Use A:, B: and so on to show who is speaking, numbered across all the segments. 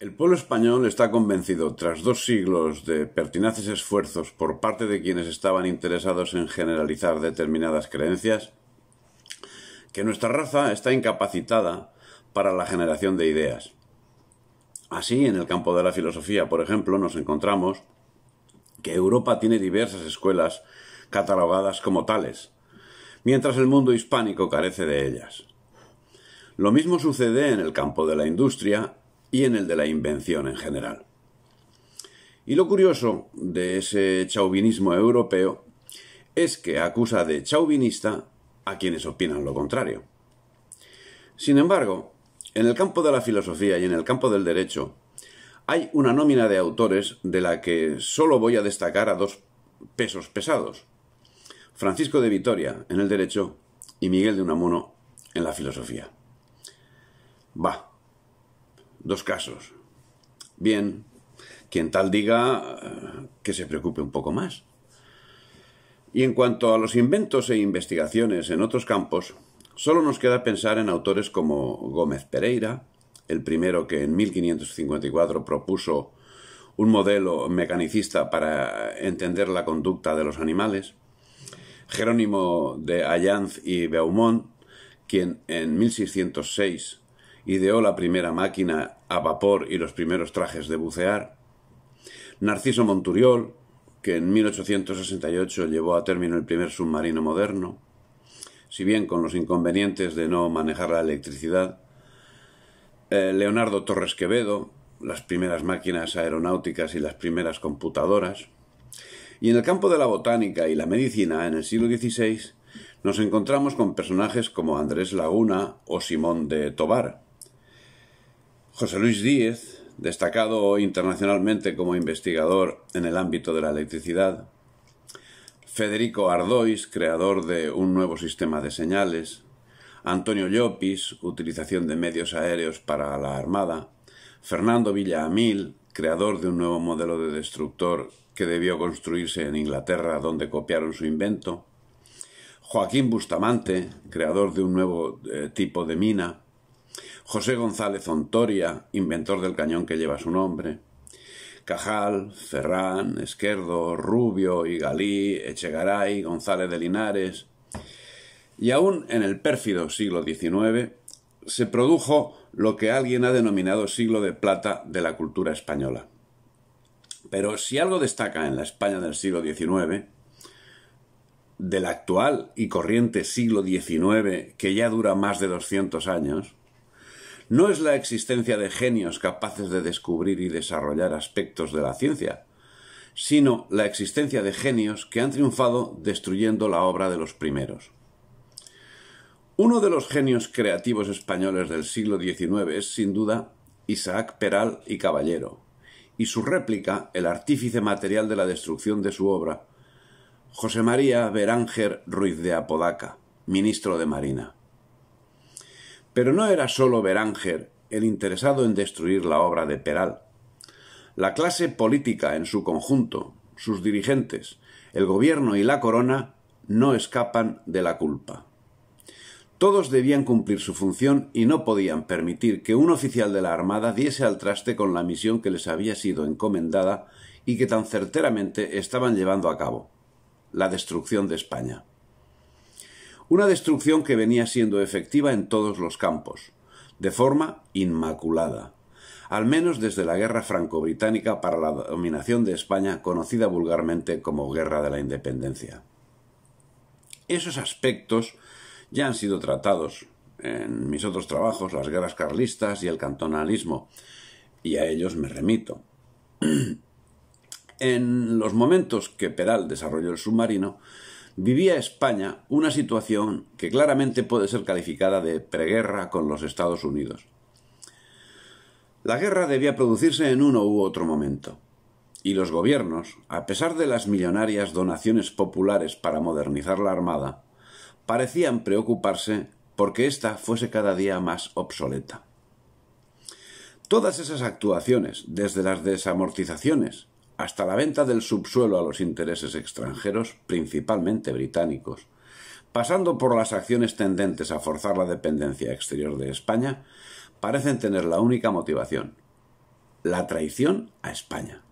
A: El pueblo español está convencido, tras dos siglos de pertinaces esfuerzos por parte de quienes estaban interesados en generalizar determinadas creencias, que nuestra raza está incapacitada para la generación de ideas. Así, en el campo de la filosofía, por ejemplo, nos encontramos que Europa tiene diversas escuelas catalogadas como tales, mientras el mundo hispánico carece de ellas. Lo mismo sucede en el campo de la industria y en el de la invención en general. Y lo curioso de ese chauvinismo europeo es que acusa de chauvinista a quienes opinan lo contrario. Sin embargo, en el campo de la filosofía y en el campo del derecho, hay una nómina de autores de la que solo voy a destacar a dos pesos pesados. Francisco de Vitoria en el derecho y Miguel de Unamuno en la filosofía. Va, Dos casos. Bien, quien tal diga eh, que se preocupe un poco más. Y en cuanto a los inventos e investigaciones en otros campos, solo nos queda pensar en autores como Gómez Pereira, el primero que en 1554 propuso un modelo mecanicista para entender la conducta de los animales, Jerónimo de Allanz y Beaumont, quien en 1606 ideó la primera máquina a vapor y los primeros trajes de bucear. Narciso Monturiol, que en 1868 llevó a término el primer submarino moderno, si bien con los inconvenientes de no manejar la electricidad. Eh, Leonardo Torres Quevedo, las primeras máquinas aeronáuticas y las primeras computadoras. Y en el campo de la botánica y la medicina, en el siglo XVI, nos encontramos con personajes como Andrés Laguna o Simón de Tobar, José Luis Díez, destacado internacionalmente como investigador en el ámbito de la electricidad, Federico Ardois, creador de un nuevo sistema de señales, Antonio Llopis, utilización de medios aéreos para la Armada, Fernando Villaamil, creador de un nuevo modelo de destructor que debió construirse en Inglaterra donde copiaron su invento, Joaquín Bustamante, creador de un nuevo eh, tipo de mina, José González Ontoria, inventor del cañón que lleva su nombre, Cajal, Ferrán, Esquerdo, Rubio y Galí, Echegaray, González de Linares. Y aún en el pérfido siglo XIX se produjo lo que alguien ha denominado siglo de plata de la cultura española. Pero si algo destaca en la España del siglo XIX, del actual y corriente siglo XIX, que ya dura más de 200 años, no es la existencia de genios capaces de descubrir y desarrollar aspectos de la ciencia, sino la existencia de genios que han triunfado destruyendo la obra de los primeros. Uno de los genios creativos españoles del siglo XIX es, sin duda, Isaac Peral y Caballero, y su réplica, el artífice material de la destrucción de su obra, José María Beranger Ruiz de Apodaca, ministro de Marina. Pero no era solo Beranger el interesado en destruir la obra de Peral. La clase política en su conjunto, sus dirigentes, el gobierno y la corona no escapan de la culpa. Todos debían cumplir su función y no podían permitir que un oficial de la Armada diese al traste con la misión que les había sido encomendada y que tan certeramente estaban llevando a cabo la destrucción de España una destrucción que venía siendo efectiva en todos los campos, de forma inmaculada, al menos desde la Guerra Franco-Británica para la dominación de España, conocida vulgarmente como Guerra de la Independencia. Esos aspectos ya han sido tratados en mis otros trabajos, las guerras carlistas y el cantonalismo, y a ellos me remito. En los momentos que Peral desarrolló el submarino, vivía España una situación que claramente puede ser calificada de preguerra con los Estados Unidos. La guerra debía producirse en uno u otro momento, y los gobiernos, a pesar de las millonarias donaciones populares para modernizar la Armada, parecían preocuparse porque ésta fuese cada día más obsoleta. Todas esas actuaciones, desde las desamortizaciones hasta la venta del subsuelo a los intereses extranjeros, principalmente británicos, pasando por las acciones tendentes a forzar la dependencia exterior de España, parecen tener la única motivación, la traición a España.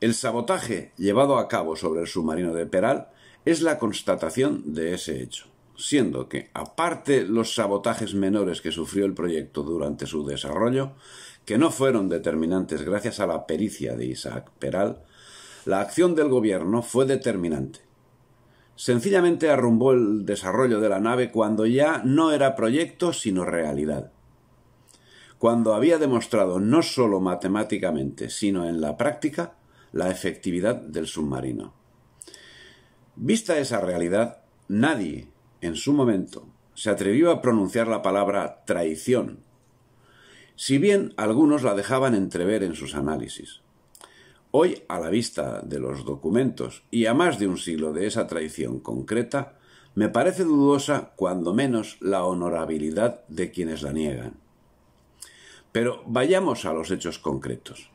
A: El sabotaje llevado a cabo sobre el submarino de Peral es la constatación de ese hecho, siendo que, aparte los sabotajes menores que sufrió el proyecto durante su desarrollo, que no fueron determinantes gracias a la pericia de Isaac Peral, la acción del gobierno fue determinante. Sencillamente arrumbó el desarrollo de la nave cuando ya no era proyecto sino realidad. Cuando había demostrado no solo matemáticamente sino en la práctica la efectividad del submarino. Vista esa realidad, nadie, en su momento, se atrevió a pronunciar la palabra traición si bien algunos la dejaban entrever en sus análisis. Hoy, a la vista de los documentos y a más de un siglo de esa traición concreta, me parece dudosa, cuando menos, la honorabilidad de quienes la niegan. Pero vayamos a los hechos concretos.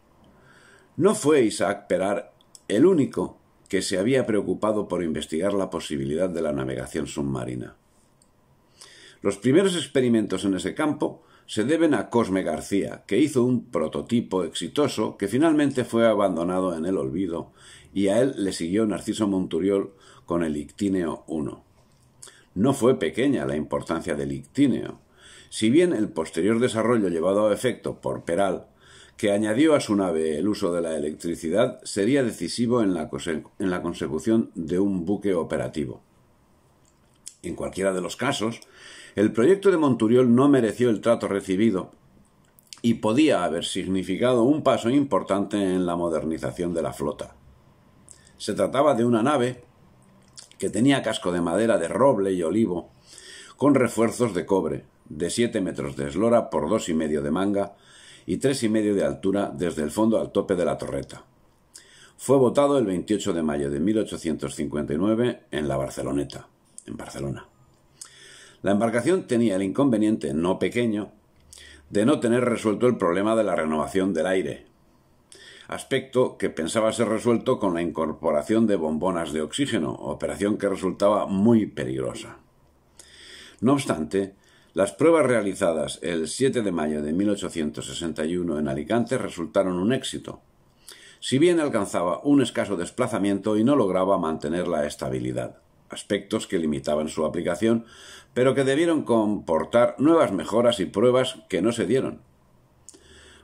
A: No fue Isaac Perard el único que se había preocupado por investigar la posibilidad de la navegación submarina. Los primeros experimentos en ese campo se deben a Cosme García, que hizo un prototipo exitoso que finalmente fue abandonado en el olvido, y a él le siguió Narciso Monturiol con el Ictíneo I. No fue pequeña la importancia del Ictíneo, si bien el posterior desarrollo llevado a efecto por Peral, que añadió a su nave el uso de la electricidad, sería decisivo en la consecución de un buque operativo. En cualquiera de los casos, el proyecto de Monturiol no mereció el trato recibido y podía haber significado un paso importante en la modernización de la flota. Se trataba de una nave que tenía casco de madera de roble y olivo, con refuerzos de cobre, de 7 metros de eslora por dos y medio de manga y tres y medio de altura desde el fondo al tope de la torreta. Fue votado el 28 de mayo de 1859 en la Barceloneta, en Barcelona. La embarcación tenía el inconveniente, no pequeño, de no tener resuelto el problema de la renovación del aire, aspecto que pensaba ser resuelto con la incorporación de bombonas de oxígeno, operación que resultaba muy peligrosa. No obstante, las pruebas realizadas el 7 de mayo de 1861 en Alicante resultaron un éxito, si bien alcanzaba un escaso desplazamiento y no lograba mantener la estabilidad, aspectos que limitaban su aplicación pero que debieron comportar nuevas mejoras y pruebas que no se dieron.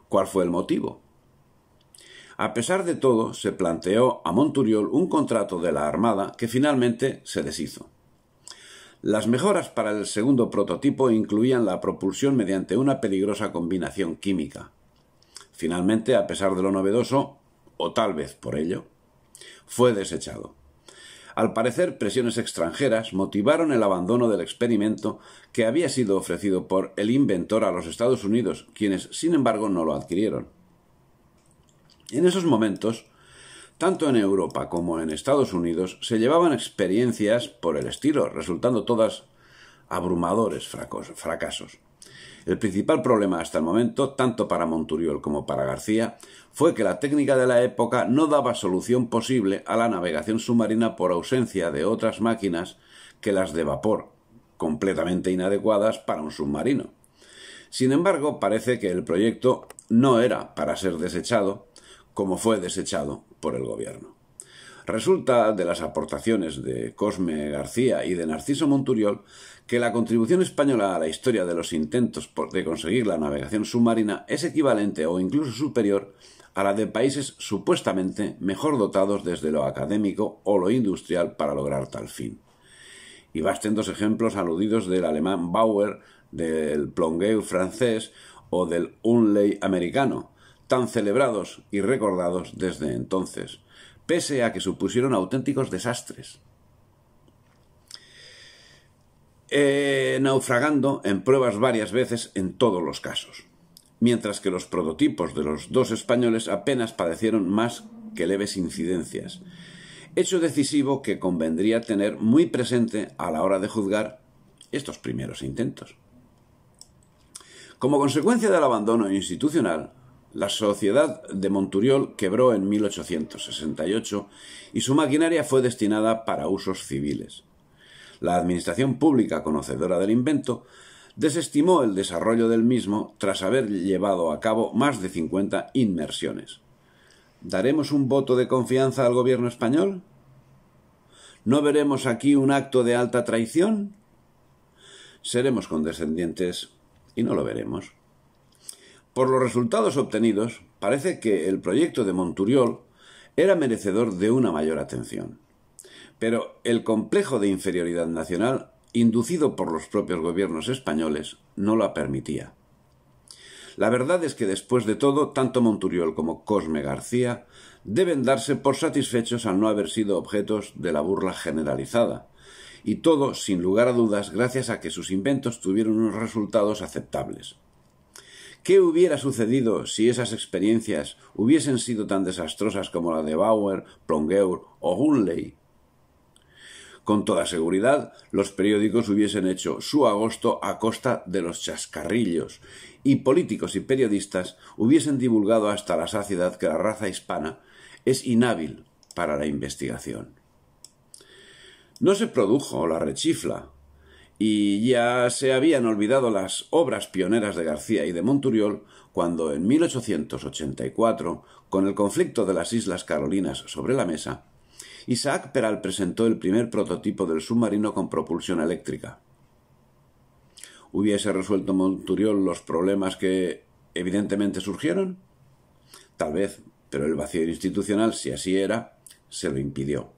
A: ¿Cuál fue el motivo? A pesar de todo, se planteó a Monturiol un contrato de la Armada que finalmente se deshizo. Las mejoras para el segundo prototipo incluían la propulsión mediante una peligrosa combinación química. Finalmente, a pesar de lo novedoso, o tal vez por ello, fue desechado. Al parecer, presiones extranjeras motivaron el abandono del experimento que había sido ofrecido por el inventor a los Estados Unidos, quienes, sin embargo, no lo adquirieron. En esos momentos, tanto en Europa como en Estados Unidos se llevaban experiencias por el estilo, resultando todas abrumadores fracasos. El principal problema hasta el momento, tanto para Monturiol como para García, fue que la técnica de la época no daba solución posible a la navegación submarina por ausencia de otras máquinas que las de vapor, completamente inadecuadas para un submarino. Sin embargo, parece que el proyecto no era para ser desechado, como fue desechado por el gobierno. Resulta de las aportaciones de Cosme García y de Narciso Monturiol que la contribución española a la historia de los intentos de conseguir la navegación submarina es equivalente o incluso superior a la de países supuestamente mejor dotados desde lo académico o lo industrial para lograr tal fin. Y basten dos ejemplos aludidos del alemán Bauer, del plongueu francés o del Unley americano, tan celebrados y recordados desde entonces, pese a que supusieron auténticos desastres. Eh, naufragando en pruebas varias veces en todos los casos, mientras que los prototipos de los dos españoles apenas padecieron más que leves incidencias, hecho decisivo que convendría tener muy presente a la hora de juzgar estos primeros intentos. Como consecuencia del abandono institucional, la sociedad de Monturiol quebró en 1868 y su maquinaria fue destinada para usos civiles. La administración pública conocedora del invento desestimó el desarrollo del mismo tras haber llevado a cabo más de 50 inmersiones. ¿Daremos un voto de confianza al gobierno español? ¿No veremos aquí un acto de alta traición? Seremos condescendientes y no lo veremos. Por los resultados obtenidos, parece que el proyecto de Monturiol era merecedor de una mayor atención. Pero el complejo de inferioridad nacional, inducido por los propios gobiernos españoles, no la permitía. La verdad es que después de todo, tanto Monturiol como Cosme García deben darse por satisfechos al no haber sido objetos de la burla generalizada, y todo, sin lugar a dudas, gracias a que sus inventos tuvieron unos resultados aceptables. ¿Qué hubiera sucedido si esas experiencias hubiesen sido tan desastrosas como la de Bauer, Plongeur o Hunley? Con toda seguridad, los periódicos hubiesen hecho su agosto a costa de los chascarrillos, y políticos y periodistas hubiesen divulgado hasta la saciedad que la raza hispana es inhábil para la investigación. No se produjo la rechifla, y ya se habían olvidado las obras pioneras de García y de Monturiol cuando en 1884, con el conflicto de las Islas Carolinas sobre la mesa, Isaac Peral presentó el primer prototipo del submarino con propulsión eléctrica. ¿Hubiese resuelto Monturiol los problemas que evidentemente surgieron? Tal vez, pero el vacío institucional, si así era, se lo impidió.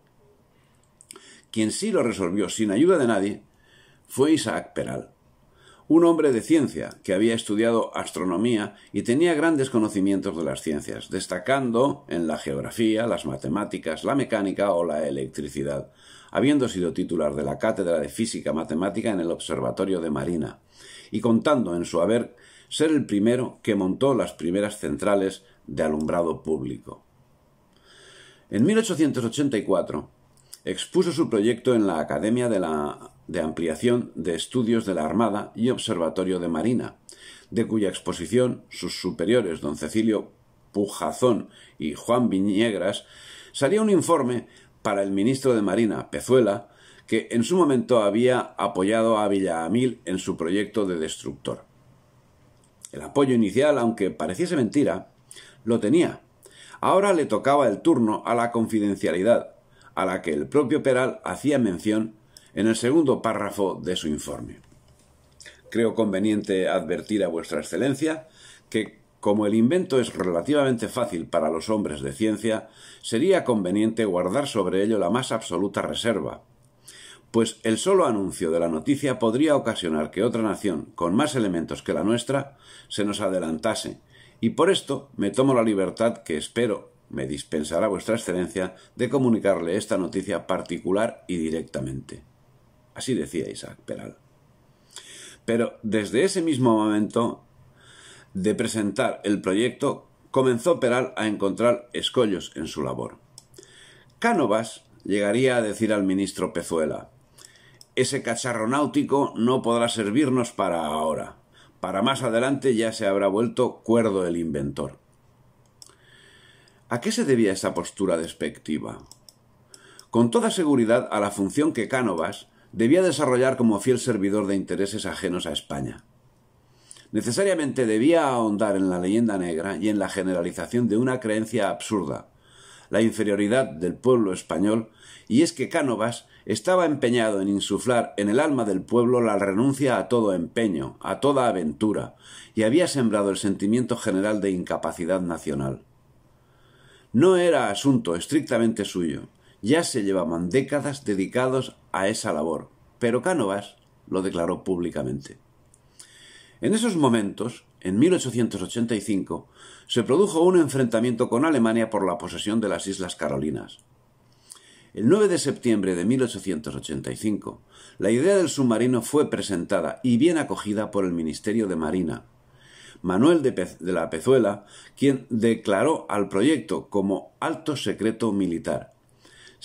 A: Quien sí lo resolvió sin ayuda de nadie fue Isaac Peral, un hombre de ciencia que había estudiado astronomía y tenía grandes conocimientos de las ciencias, destacando en la geografía, las matemáticas, la mecánica o la electricidad, habiendo sido titular de la Cátedra de Física Matemática en el Observatorio de Marina, y contando en su haber ser el primero que montó las primeras centrales de alumbrado público. En 1884 expuso su proyecto en la Academia de la de ampliación de estudios de la Armada y Observatorio de Marina, de cuya exposición sus superiores don Cecilio Pujazón y Juan Viñegras salía un informe para el ministro de Marina, Pezuela, que en su momento había apoyado a Villaamil en su proyecto de destructor. El apoyo inicial, aunque pareciese mentira, lo tenía. Ahora le tocaba el turno a la confidencialidad, a la que el propio Peral hacía mención en el segundo párrafo de su informe. Creo conveniente advertir a vuestra excelencia que, como el invento es relativamente fácil para los hombres de ciencia, sería conveniente guardar sobre ello la más absoluta reserva, pues el solo anuncio de la noticia podría ocasionar que otra nación, con más elementos que la nuestra, se nos adelantase, y por esto me tomo la libertad que espero me dispensará vuestra excelencia de comunicarle esta noticia particular y directamente. Así decía Isaac Peral. Pero desde ese mismo momento de presentar el proyecto, comenzó Peral a encontrar escollos en su labor. Cánovas llegaría a decir al ministro Pezuela, ese cacharro náutico no podrá servirnos para ahora. Para más adelante ya se habrá vuelto cuerdo el inventor. ¿A qué se debía esa postura despectiva? Con toda seguridad a la función que Cánovas debía desarrollar como fiel servidor de intereses ajenos a España. Necesariamente debía ahondar en la leyenda negra y en la generalización de una creencia absurda, la inferioridad del pueblo español, y es que Cánovas estaba empeñado en insuflar en el alma del pueblo la renuncia a todo empeño, a toda aventura, y había sembrado el sentimiento general de incapacidad nacional. No era asunto estrictamente suyo, ya se llevaban décadas dedicados a esa labor, pero Cánovas lo declaró públicamente. En esos momentos, en 1885, se produjo un enfrentamiento con Alemania por la posesión de las Islas Carolinas. El 9 de septiembre de 1885, la idea del submarino fue presentada y bien acogida por el Ministerio de Marina. Manuel de, de la Pezuela, quien declaró al proyecto como alto secreto militar,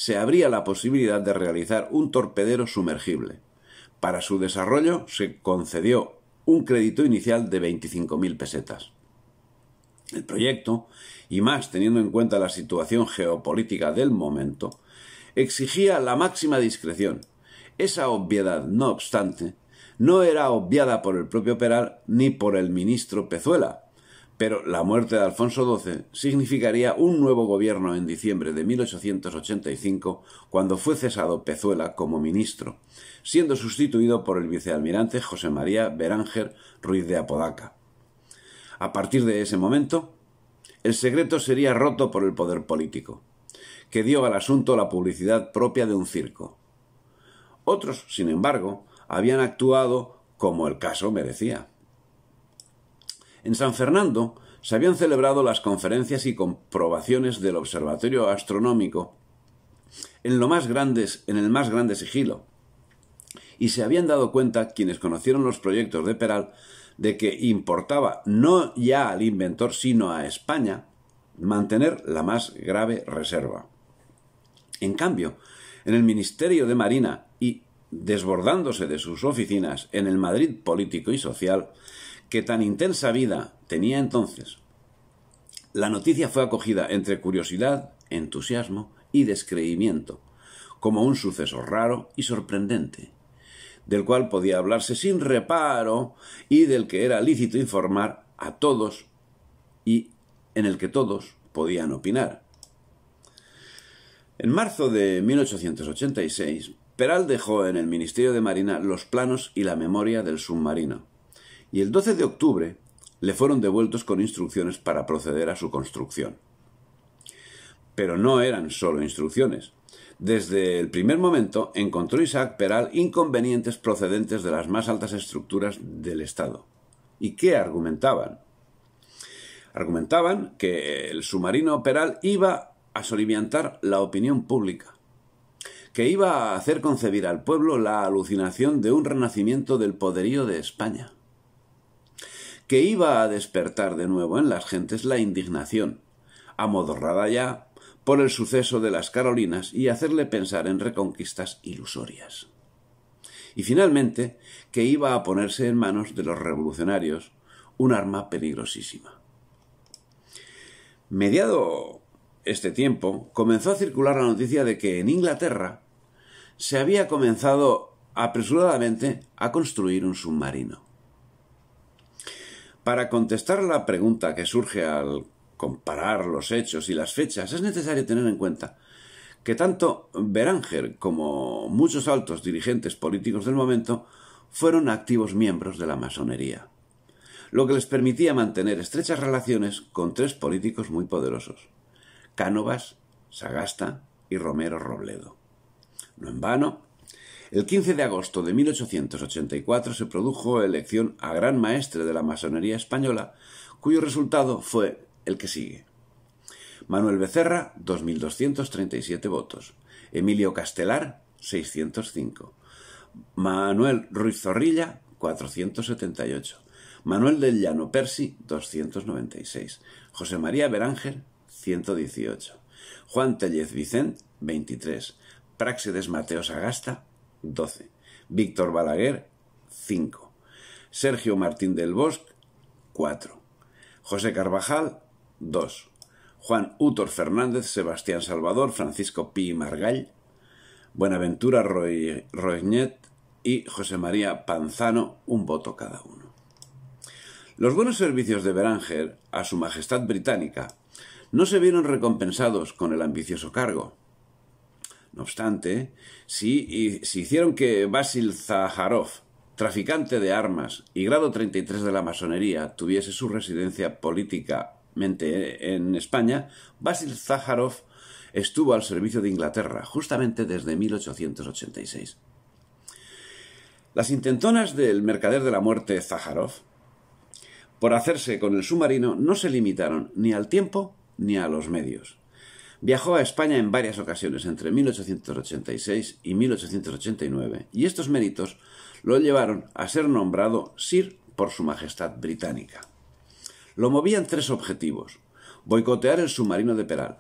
A: se abría la posibilidad de realizar un torpedero sumergible. Para su desarrollo se concedió un crédito inicial de 25.000 pesetas. El proyecto, y más teniendo en cuenta la situación geopolítica del momento, exigía la máxima discreción. Esa obviedad, no obstante, no era obviada por el propio Peral ni por el ministro Pezuela, pero la muerte de Alfonso XII significaría un nuevo gobierno en diciembre de 1885, cuando fue cesado Pezuela como ministro, siendo sustituido por el vicealmirante José María Beranger Ruiz de Apodaca. A partir de ese momento, el secreto sería roto por el poder político, que dio al asunto la publicidad propia de un circo. Otros, sin embargo, habían actuado como el caso merecía. En San Fernando se habían celebrado las conferencias y comprobaciones del Observatorio Astronómico en, lo más grandes, en el más grande sigilo, y se habían dado cuenta quienes conocieron los proyectos de Peral de que importaba no ya al inventor sino a España mantener la más grave reserva. En cambio, en el Ministerio de Marina y desbordándose de sus oficinas en el Madrid político y social, que tan intensa vida tenía entonces, la noticia fue acogida entre curiosidad, entusiasmo y descreimiento, como un suceso raro y sorprendente, del cual podía hablarse sin reparo y del que era lícito informar a todos y en el que todos podían opinar. En marzo de 1886, Peral dejó en el Ministerio de Marina los planos y la memoria del submarino, y el 12 de octubre le fueron devueltos con instrucciones para proceder a su construcción. Pero no eran solo instrucciones. Desde el primer momento encontró Isaac Peral inconvenientes procedentes de las más altas estructuras del Estado. ¿Y qué argumentaban? Argumentaban que el submarino Peral iba a soliviantar la opinión pública, que iba a hacer concebir al pueblo la alucinación de un renacimiento del poderío de España que iba a despertar de nuevo en las gentes la indignación, amodorrada ya por el suceso de las Carolinas y hacerle pensar en reconquistas ilusorias. Y finalmente, que iba a ponerse en manos de los revolucionarios un arma peligrosísima. Mediado este tiempo, comenzó a circular la noticia de que en Inglaterra se había comenzado apresuradamente a construir un submarino. Para contestar la pregunta que surge al comparar los hechos y las fechas, es necesario tener en cuenta que tanto Beranger como muchos altos dirigentes políticos del momento fueron activos miembros de la masonería, lo que les permitía mantener estrechas relaciones con tres políticos muy poderosos, Cánovas, Sagasta y Romero Robledo. No en vano, el 15 de agosto de 1884 se produjo elección a gran maestre de la masonería española, cuyo resultado fue el que sigue. Manuel Becerra, 2.237 votos. Emilio Castelar, 605. Manuel Ruiz Zorrilla, 478. Manuel del Llano Persi, 296. José María Beránger, 118. Juan Tellez Vicent, 23. Praxedes Mateos Agasta, 12. Víctor Balaguer, 5. Sergio Martín del Bosque, 4. José Carvajal, 2. Juan Utor Fernández, Sebastián Salvador, Francisco Pi Margall, Buenaventura Roignet y José María Panzano, un voto cada uno. Los buenos servicios de Beranger a su Majestad Británica no se vieron recompensados con el ambicioso cargo. No obstante, si hicieron que Basil Zaharoff, traficante de armas y grado 33 de la masonería, tuviese su residencia políticamente en España, Basil Zaharoff estuvo al servicio de Inglaterra, justamente desde 1886. Las intentonas del mercader de la muerte Zaharoff por hacerse con el submarino, no se limitaron ni al tiempo ni a los medios. Viajó a España en varias ocasiones entre 1886 y 1889 y estos méritos lo llevaron a ser nombrado Sir por Su Majestad Británica. Lo movían tres objetivos boicotear el submarino de Peral,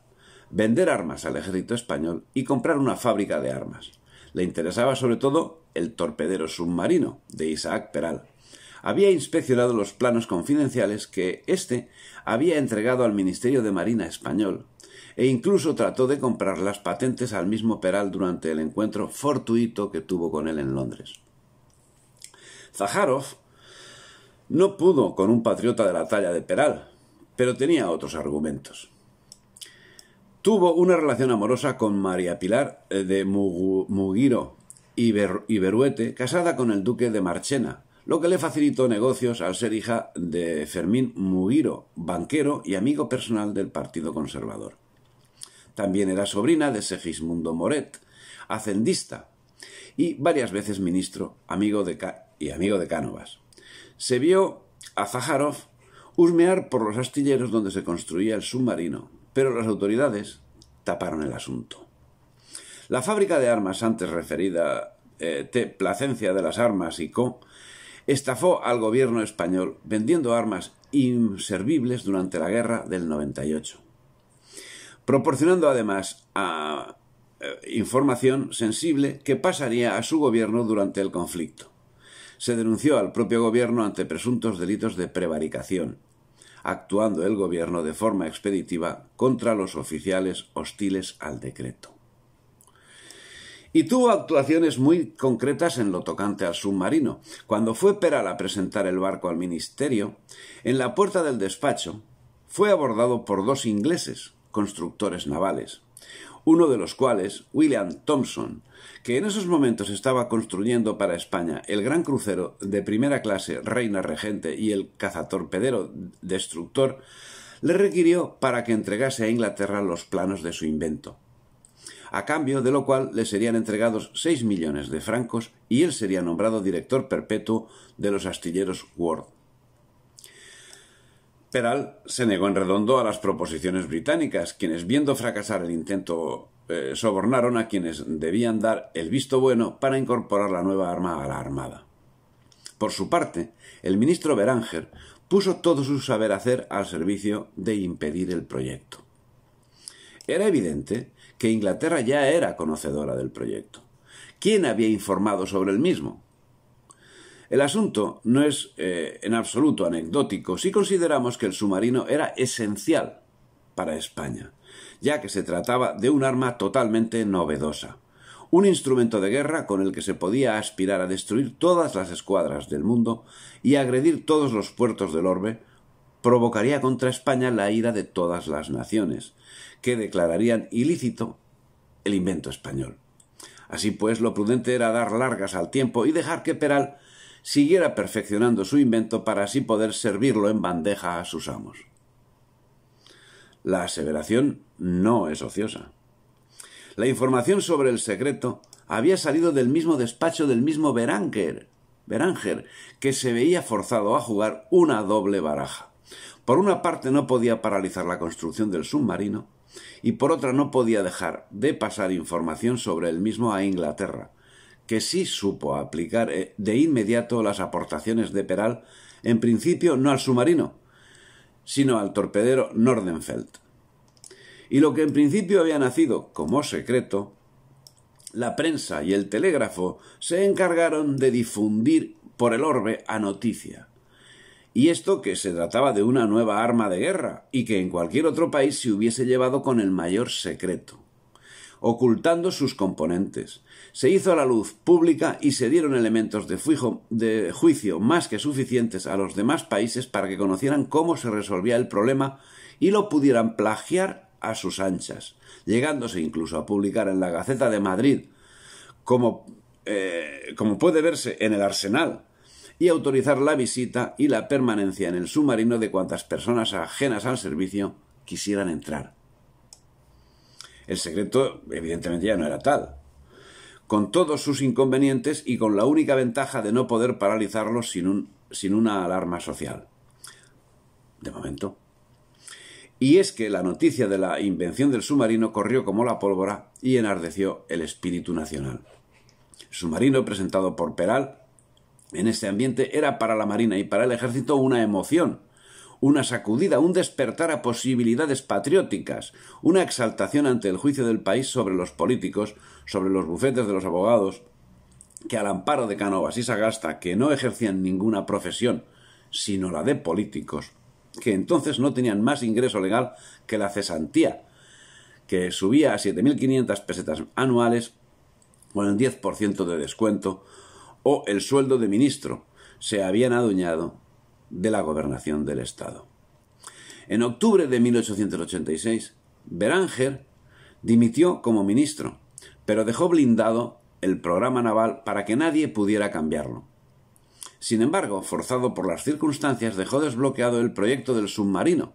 A: vender armas al ejército español y comprar una fábrica de armas. Le interesaba sobre todo el torpedero submarino de Isaac Peral. Había inspeccionado los planos confidenciales que éste había entregado al Ministerio de Marina español e incluso trató de comprar las patentes al mismo Peral durante el encuentro fortuito que tuvo con él en Londres. Zaharoff no pudo con un patriota de la talla de Peral, pero tenía otros argumentos. Tuvo una relación amorosa con María Pilar eh, de Mugiro Iberuete, casada con el duque de Marchena, lo que le facilitó negocios al ser hija de Fermín Mugiro, banquero y amigo personal del Partido Conservador. También era sobrina de Segismundo Moret, hacendista, y varias veces ministro amigo de y amigo de Cánovas. Se vio a Zajarov husmear por los astilleros donde se construía el submarino, pero las autoridades taparon el asunto. La fábrica de armas antes referida, eh, T. Placencia de las Armas y Co., estafó al gobierno español vendiendo armas inservibles durante la guerra del 98 proporcionando además eh, información sensible que pasaría a su gobierno durante el conflicto. Se denunció al propio gobierno ante presuntos delitos de prevaricación, actuando el gobierno de forma expeditiva contra los oficiales hostiles al decreto. Y tuvo actuaciones muy concretas en lo tocante al submarino. Cuando fue Peral a presentar el barco al ministerio, en la puerta del despacho fue abordado por dos ingleses, constructores navales, uno de los cuales, William Thompson, que en esos momentos estaba construyendo para España el gran crucero de primera clase Reina Regente y el cazatorpedero Destructor, le requirió para que entregase a Inglaterra los planos de su invento, a cambio de lo cual le serían entregados seis millones de francos y él sería nombrado director perpetuo de los astilleros Ward. Peral se negó en redondo a las proposiciones británicas, quienes viendo fracasar el intento eh, sobornaron a quienes debían dar el visto bueno para incorporar la nueva arma a la Armada. Por su parte, el ministro Beranger puso todo su saber hacer al servicio de impedir el proyecto. Era evidente que Inglaterra ya era conocedora del proyecto. ¿Quién había informado sobre el mismo? El asunto no es eh, en absoluto anecdótico si consideramos que el submarino era esencial para España, ya que se trataba de un arma totalmente novedosa, un instrumento de guerra con el que se podía aspirar a destruir todas las escuadras del mundo y agredir todos los puertos del orbe, provocaría contra España la ira de todas las naciones, que declararían ilícito el invento español. Así pues, lo prudente era dar largas al tiempo y dejar que Peral siguiera perfeccionando su invento para así poder servirlo en bandeja a sus amos. La aseveración no es ociosa. La información sobre el secreto había salido del mismo despacho del mismo Beranger, que se veía forzado a jugar una doble baraja. Por una parte no podía paralizar la construcción del submarino y por otra no podía dejar de pasar información sobre el mismo a Inglaterra, que sí supo aplicar eh, de inmediato las aportaciones de Peral, en principio no al submarino, sino al torpedero Nordenfeld. Y lo que en principio había nacido como secreto, la prensa y el telégrafo se encargaron de difundir por el orbe a noticia. Y esto que se trataba de una nueva arma de guerra, y que en cualquier otro país se hubiese llevado con el mayor secreto, ocultando sus componentes, se hizo a la luz pública y se dieron elementos de, juicio más que suficientes a los demás países para que conocieran cómo se resolvía el problema y lo pudieran plagiar a sus anchas, llegándose incluso a publicar en la Gaceta de Madrid, como, eh, como puede verse en el Arsenal, y autorizar la visita y la permanencia en el submarino de cuantas personas ajenas al servicio quisieran entrar. El secreto, evidentemente, ya no era tal con todos sus inconvenientes y con la única ventaja de no poder paralizarlos sin, sin una alarma social. De momento. Y es que la noticia de la invención del submarino corrió como la pólvora y enardeció el espíritu nacional. El submarino presentado por Peral en este ambiente era para la Marina y para el ejército una emoción una sacudida, un despertar a posibilidades patrióticas, una exaltación ante el juicio del país sobre los políticos, sobre los bufetes de los abogados, que al amparo de Canovas y Sagasta, que no ejercían ninguna profesión, sino la de políticos, que entonces no tenían más ingreso legal que la cesantía, que subía a 7.500 pesetas anuales con el 10% de descuento, o el sueldo de ministro, se habían adueñado de la gobernación del Estado. En octubre de 1886, Beranger dimitió como ministro, pero dejó blindado el programa naval para que nadie pudiera cambiarlo. Sin embargo, forzado por las circunstancias, dejó desbloqueado el proyecto del submarino,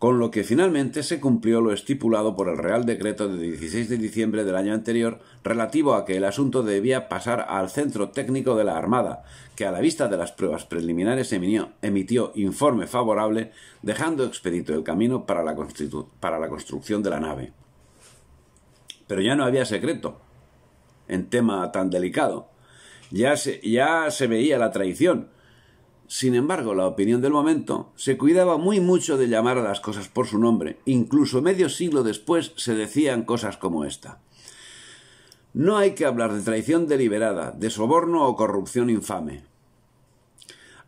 A: con lo que finalmente se cumplió lo estipulado por el Real Decreto de 16 de diciembre del año anterior relativo a que el asunto debía pasar al Centro Técnico de la Armada, que a la vista de las pruebas preliminares emitió, informe favorable, dejando expedito el camino para la, para la construcción de la nave. Pero ya no había secreto en tema tan delicado. ya se veía la traición, sin embargo, la opinión del momento se cuidaba muy mucho de llamar a las cosas por su nombre. Incluso medio siglo después se decían cosas como esta. No hay que hablar de traición deliberada, de soborno o corrupción infame.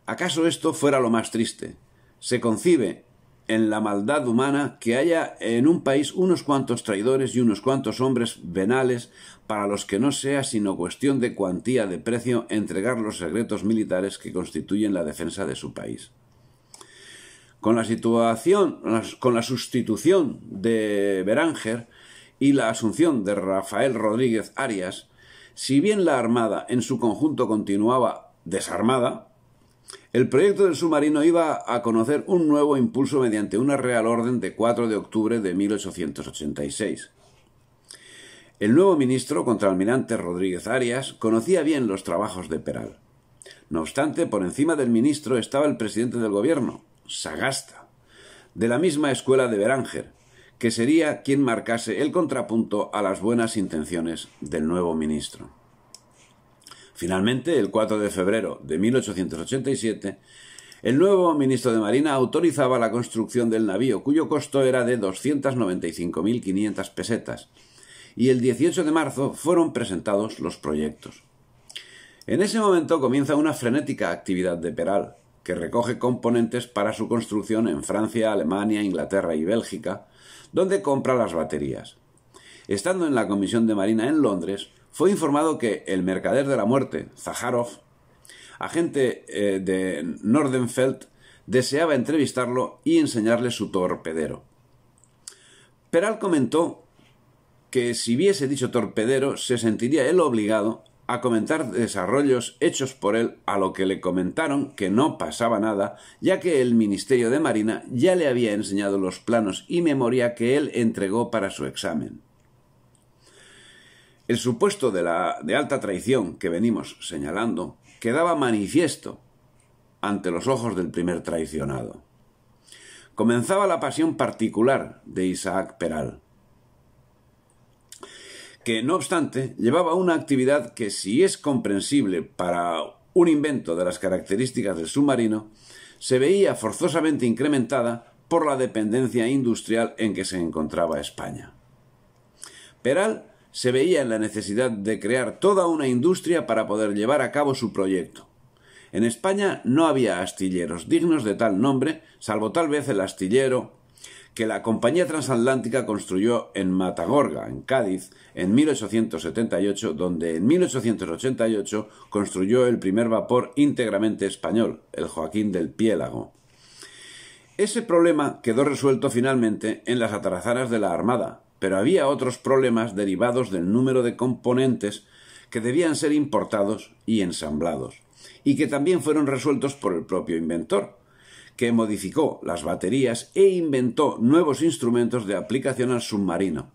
A: ¿Acaso esto fuera lo más triste? Se concibe en la maldad humana que haya en un país unos cuantos traidores y unos cuantos hombres venales para los que no sea sino cuestión de cuantía de precio entregar los secretos militares que constituyen la defensa de su país. Con la, situación, con la sustitución de Beranger y la asunción de Rafael Rodríguez Arias, si bien la Armada en su conjunto continuaba desarmada, el proyecto del submarino iba a conocer un nuevo impulso mediante una Real Orden de 4 de octubre de 1886. El nuevo ministro, contraalmirante Rodríguez Arias, conocía bien los trabajos de Peral. No obstante, por encima del ministro estaba el presidente del gobierno, Sagasta, de la misma escuela de Beranger, que sería quien marcase el contrapunto a las buenas intenciones del nuevo ministro. Finalmente, el 4 de febrero de 1887, el nuevo ministro de Marina autorizaba la construcción del navío, cuyo costo era de 295.500 pesetas, y el 18 de marzo fueron presentados los proyectos. En ese momento comienza una frenética actividad de Peral, que recoge componentes para su construcción en Francia, Alemania, Inglaterra y Bélgica, donde compra las baterías. Estando en la Comisión de Marina en Londres, fue informado que el mercader de la muerte, Zaharov, agente eh, de Nordenfeld, deseaba entrevistarlo y enseñarle su torpedero. Peral comentó que si viese dicho torpedero se sentiría él obligado a comentar desarrollos hechos por él a lo que le comentaron que no pasaba nada, ya que el Ministerio de Marina ya le había enseñado los planos y memoria que él entregó para su examen. El supuesto de la de alta traición que venimos señalando quedaba manifiesto ante los ojos del primer traicionado. Comenzaba la pasión particular de Isaac Peral que no obstante llevaba una actividad que si es comprensible para un invento de las características del submarino, se veía forzosamente incrementada por la dependencia industrial en que se encontraba España. Peral se veía en la necesidad de crear toda una industria para poder llevar a cabo su proyecto. En España no había astilleros dignos de tal nombre, salvo tal vez el astillero que la Compañía Transatlántica construyó en Matagorga, en Cádiz, en 1878, donde en 1888 construyó el primer vapor íntegramente español, el Joaquín del Piélago. Ese problema quedó resuelto finalmente en las atarazanas de la Armada, pero había otros problemas derivados del número de componentes que debían ser importados y ensamblados, y que también fueron resueltos por el propio inventor, que modificó las baterías e inventó nuevos instrumentos de aplicación al submarino,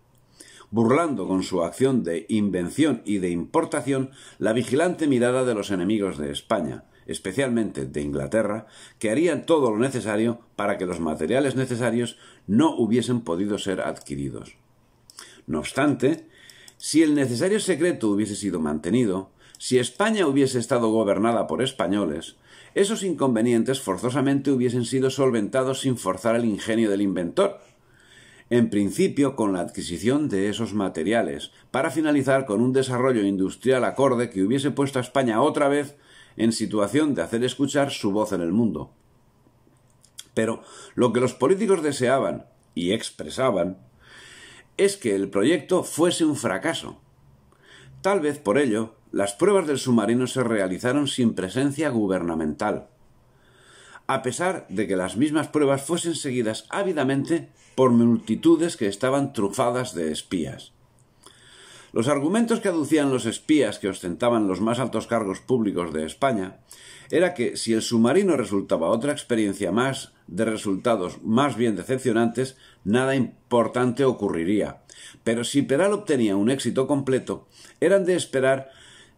A: burlando con su acción de invención y de importación la vigilante mirada de los enemigos de España, especialmente de Inglaterra, que harían todo lo necesario para que los materiales necesarios no hubiesen podido ser adquiridos. No obstante, si el necesario secreto hubiese sido mantenido, si España hubiese estado gobernada por españoles, esos inconvenientes forzosamente hubiesen sido solventados sin forzar el ingenio del inventor, en principio con la adquisición de esos materiales, para finalizar con un desarrollo industrial acorde que hubiese puesto a España otra vez en situación de hacer escuchar su voz en el mundo. Pero lo que los políticos deseaban y expresaban es que el proyecto fuese un fracaso. Tal vez por ello las pruebas del submarino se realizaron sin presencia gubernamental, a pesar de que las mismas pruebas fuesen seguidas ávidamente por multitudes que estaban trufadas de espías. Los argumentos que aducían los espías que ostentaban los más altos cargos públicos de España era que si el submarino resultaba otra experiencia más de resultados más bien decepcionantes, nada importante ocurriría. Pero si Peral obtenía un éxito completo, eran de esperar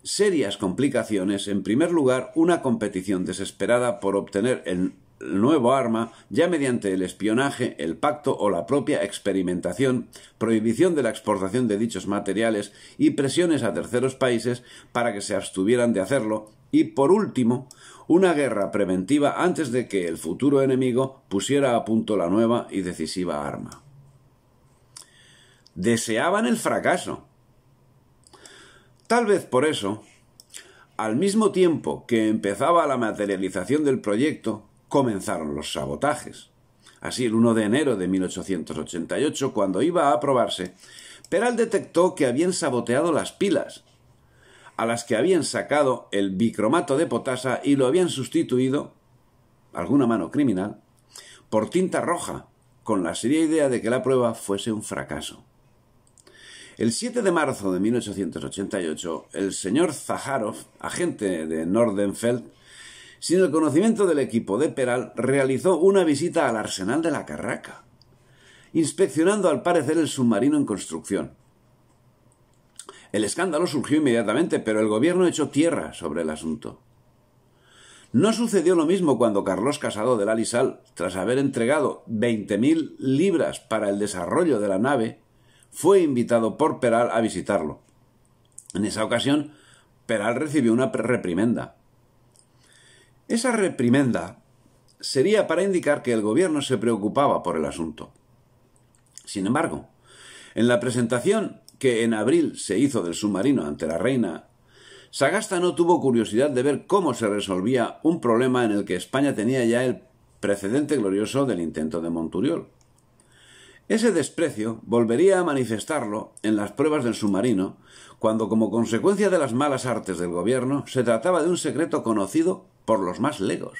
A: serias complicaciones, en primer lugar, una competición desesperada por obtener el nuevo arma, ya mediante el espionaje, el pacto o la propia experimentación, prohibición de la exportación de dichos materiales y presiones a terceros países para que se abstuvieran de hacerlo, y por último, una guerra preventiva antes de que el futuro enemigo pusiera a punto la nueva y decisiva arma. Deseaban el fracaso, Tal vez por eso, al mismo tiempo que empezaba la materialización del proyecto, comenzaron los sabotajes. Así, el 1 de enero de 1888, cuando iba a aprobarse, Peral detectó que habían saboteado las pilas, a las que habían sacado el bicromato de potasa y lo habían sustituido, alguna mano criminal, por tinta roja, con la seria idea de que la prueba fuese un fracaso. El 7 de marzo de 1888, el señor Zaharov, agente de Nordenfeld, sin el conocimiento del equipo de Peral, realizó una visita al arsenal de la Carraca, inspeccionando al parecer el submarino en construcción. El escándalo surgió inmediatamente, pero el gobierno echó tierra sobre el asunto. No sucedió lo mismo cuando Carlos Casado de Alisal, tras haber entregado 20.000 libras para el desarrollo de la nave, fue invitado por Peral a visitarlo. En esa ocasión, Peral recibió una reprimenda. Esa reprimenda sería para indicar que el gobierno se preocupaba por el asunto. Sin embargo, en la presentación que en abril se hizo del submarino ante la reina, Sagasta no tuvo curiosidad de ver cómo se resolvía un problema en el que España tenía ya el precedente glorioso del intento de Monturiol. Ese desprecio volvería a manifestarlo en las pruebas del submarino, cuando como consecuencia de las malas artes del gobierno se trataba de un secreto conocido por los más legos.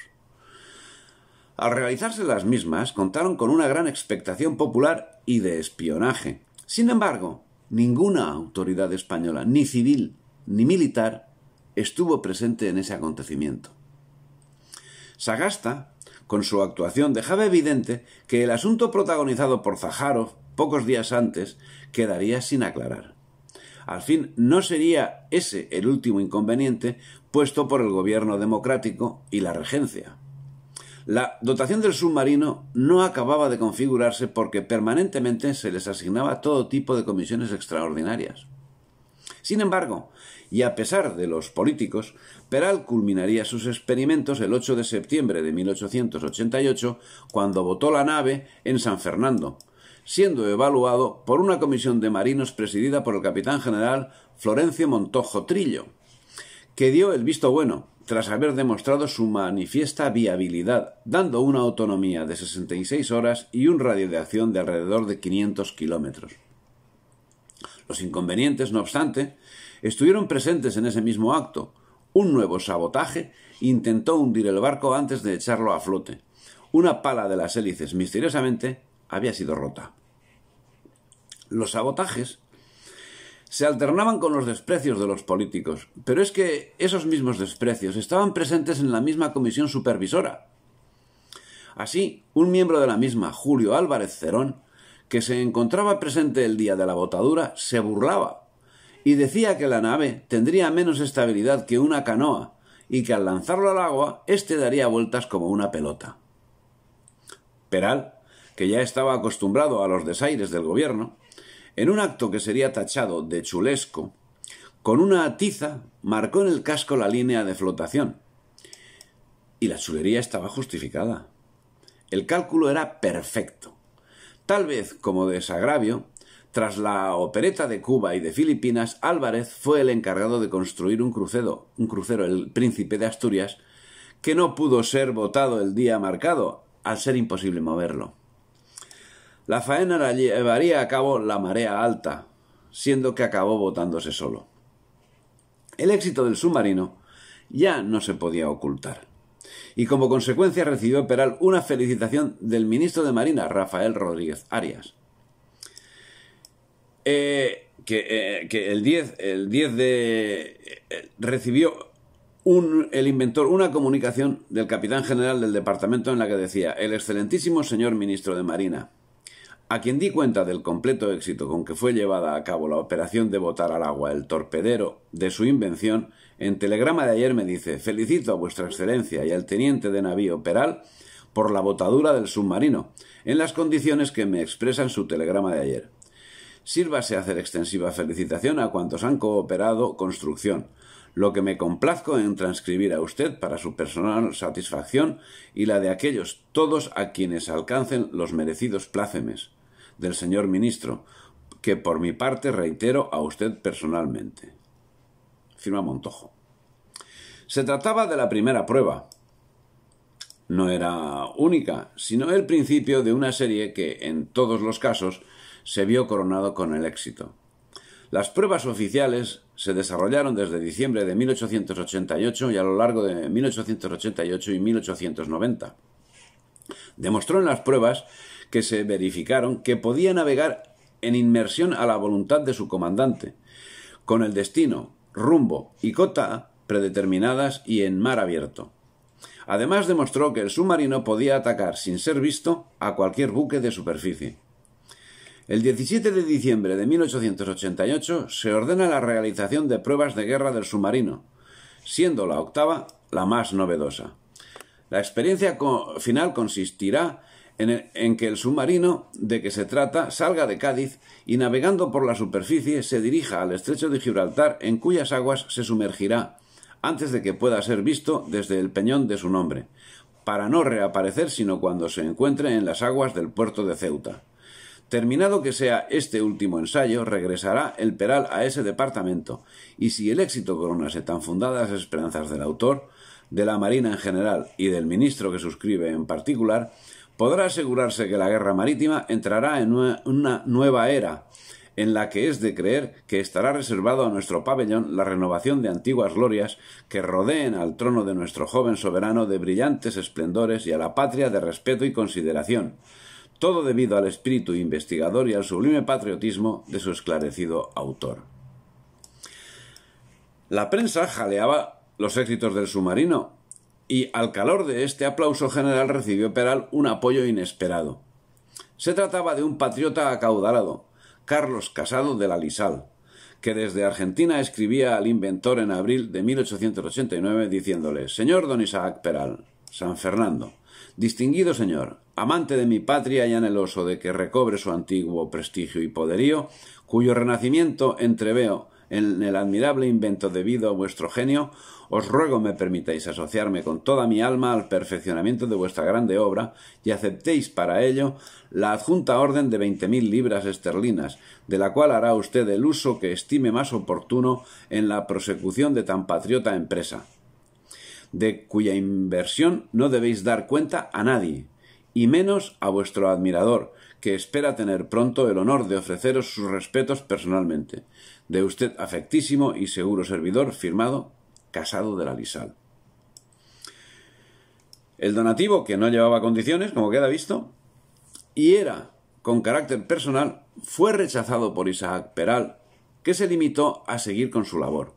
A: Al realizarse las mismas, contaron con una gran expectación popular y de espionaje. Sin embargo, ninguna autoridad española, ni civil ni militar, estuvo presente en ese acontecimiento. Sagasta con su actuación dejaba evidente que el asunto protagonizado por Zaharov pocos días antes quedaría sin aclarar. Al fin, no sería ese el último inconveniente puesto por el gobierno democrático y la regencia. La dotación del submarino no acababa de configurarse porque permanentemente se les asignaba todo tipo de comisiones extraordinarias. Sin embargo, y a pesar de los políticos, Peral culminaría sus experimentos el 8 de septiembre de 1888, cuando votó la nave en San Fernando, siendo evaluado por una comisión de marinos presidida por el capitán general Florencio Montojo Trillo, que dio el visto bueno, tras haber demostrado su manifiesta viabilidad, dando una autonomía de 66 horas y un radio de acción de alrededor de 500 kilómetros. Los inconvenientes, no obstante, estuvieron presentes en ese mismo acto. Un nuevo sabotaje intentó hundir el barco antes de echarlo a flote. Una pala de las hélices misteriosamente había sido rota. Los sabotajes se alternaban con los desprecios de los políticos, pero es que esos mismos desprecios estaban presentes en la misma comisión supervisora. Así, un miembro de la misma, Julio Álvarez Cerón, que se encontraba presente el día de la votadura, se burlaba y decía que la nave tendría menos estabilidad que una canoa y que al lanzarlo al agua éste daría vueltas como una pelota. Peral, que ya estaba acostumbrado a los desaires del gobierno, en un acto que sería tachado de chulesco, con una tiza marcó en el casco la línea de flotación. Y la chulería estaba justificada. El cálculo era perfecto. Tal vez como desagravio, tras la opereta de Cuba y de Filipinas, Álvarez fue el encargado de construir un crucero, un crucero, el Príncipe de Asturias, que no pudo ser votado el día marcado, al ser imposible moverlo. La faena la llevaría a cabo la marea alta, siendo que acabó votándose solo. El éxito del submarino ya no se podía ocultar. Y como consecuencia recibió Peral una felicitación del ministro de Marina, Rafael Rodríguez Arias eh, eh, que, el 10, el 10 de... Eh, recibió un, el inventor una comunicación del capitán general del departamento en la que decía, el excelentísimo señor ministro de Marina, a quien di cuenta del completo éxito con que fue llevada a cabo la operación de botar al agua el torpedero de su invención, en telegrama de ayer me dice, felicito a vuestra excelencia y al teniente de navío Peral por la botadura del submarino, en las condiciones que me expresa en su telegrama de ayer sírvase hacer extensiva felicitación a cuantos han cooperado construcción, lo que me complazco en transcribir a usted para su personal satisfacción y la de aquellos todos a quienes alcancen los merecidos plácemes del señor ministro, que por mi parte reitero a usted personalmente. Firma Montojo. Se trataba de la primera prueba. No era única, sino el principio de una serie que, en todos los casos, se vio coronado con el éxito. Las pruebas oficiales se desarrollaron desde diciembre de 1888 y a lo largo de 1888 y 1890. Demostró en las pruebas que se verificaron que podía navegar en inmersión a la voluntad de su comandante, con el destino, rumbo y cota predeterminadas y en mar abierto. Además demostró que el submarino podía atacar sin ser visto a cualquier buque de superficie. El 17 de diciembre de 1888 se ordena la realización de pruebas de guerra del submarino, siendo la octava la más novedosa. La experiencia final consistirá en, en, que el submarino de que se trata salga de Cádiz y navegando por la superficie se dirija al estrecho de Gibraltar en cuyas aguas se sumergirá antes de que pueda ser visto desde el peñón de su nombre, para no reaparecer sino cuando se encuentre en las aguas del puerto de Ceuta. Terminado que sea este último ensayo, regresará el Peral a ese departamento, y si el éxito coronase tan fundadas esperanzas del autor, de la Marina en general y del ministro que suscribe en particular, podrá asegurarse que la guerra marítima entrará en una nueva era, en la que es de creer que estará reservado a nuestro pabellón la renovación de antiguas glorias que rodeen al trono de nuestro joven soberano de brillantes esplendores y a la patria de respeto y consideración, todo debido al espíritu investigador y al sublime patriotismo de su esclarecido autor. La prensa jaleaba los éxitos del submarino y al calor de este aplauso general recibió Peral un apoyo inesperado. Se trataba de un patriota acaudalado, Carlos Casado de la Lisal, que desde Argentina escribía al inventor en abril de 1889 diciéndole Señor don Isaac Peral, San Fernando, distinguido señor, amante de mi patria y anheloso de que recobre su antiguo prestigio y poderío, cuyo renacimiento entreveo en el admirable invento debido a vuestro genio, os ruego me permitáis asociarme con toda mi alma al perfeccionamiento de vuestra grande obra y aceptéis para ello la adjunta orden de veinte mil libras esterlinas, de la cual hará usted el uso que estime más oportuno en la prosecución de tan patriota empresa, de cuya inversión no debéis dar cuenta a nadie, y menos a vuestro admirador, que espera tener pronto el honor de ofreceros sus respetos personalmente. De usted afectísimo y seguro servidor, firmado Casado de la Lisal. El donativo, que no llevaba condiciones, como queda visto, y era con carácter personal, fue rechazado por Isaac Peral, que se limitó a seguir con su labor.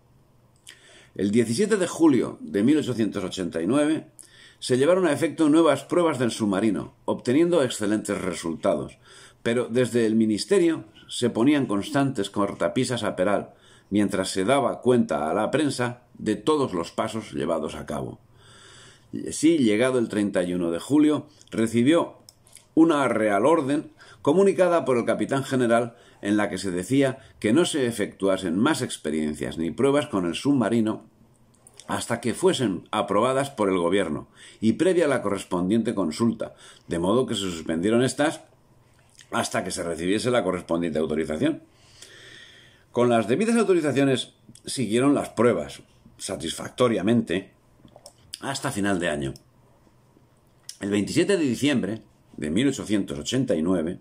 A: El 17 de julio de 1889, se llevaron a efecto nuevas pruebas del submarino, obteniendo excelentes resultados, pero desde el Ministerio se ponían constantes cortapisas a peral, mientras se daba cuenta a la prensa de todos los pasos llevados a cabo. Sí, llegado el 31 de julio, recibió una real orden comunicada por el capitán general en la que se decía que no se efectuasen más experiencias ni pruebas con el submarino hasta que fuesen aprobadas por el Gobierno y previa a la correspondiente consulta, de modo que se suspendieron estas hasta que se recibiese la correspondiente autorización. Con las debidas autorizaciones siguieron las pruebas, satisfactoriamente, hasta final de año. El 27 de diciembre de 1889,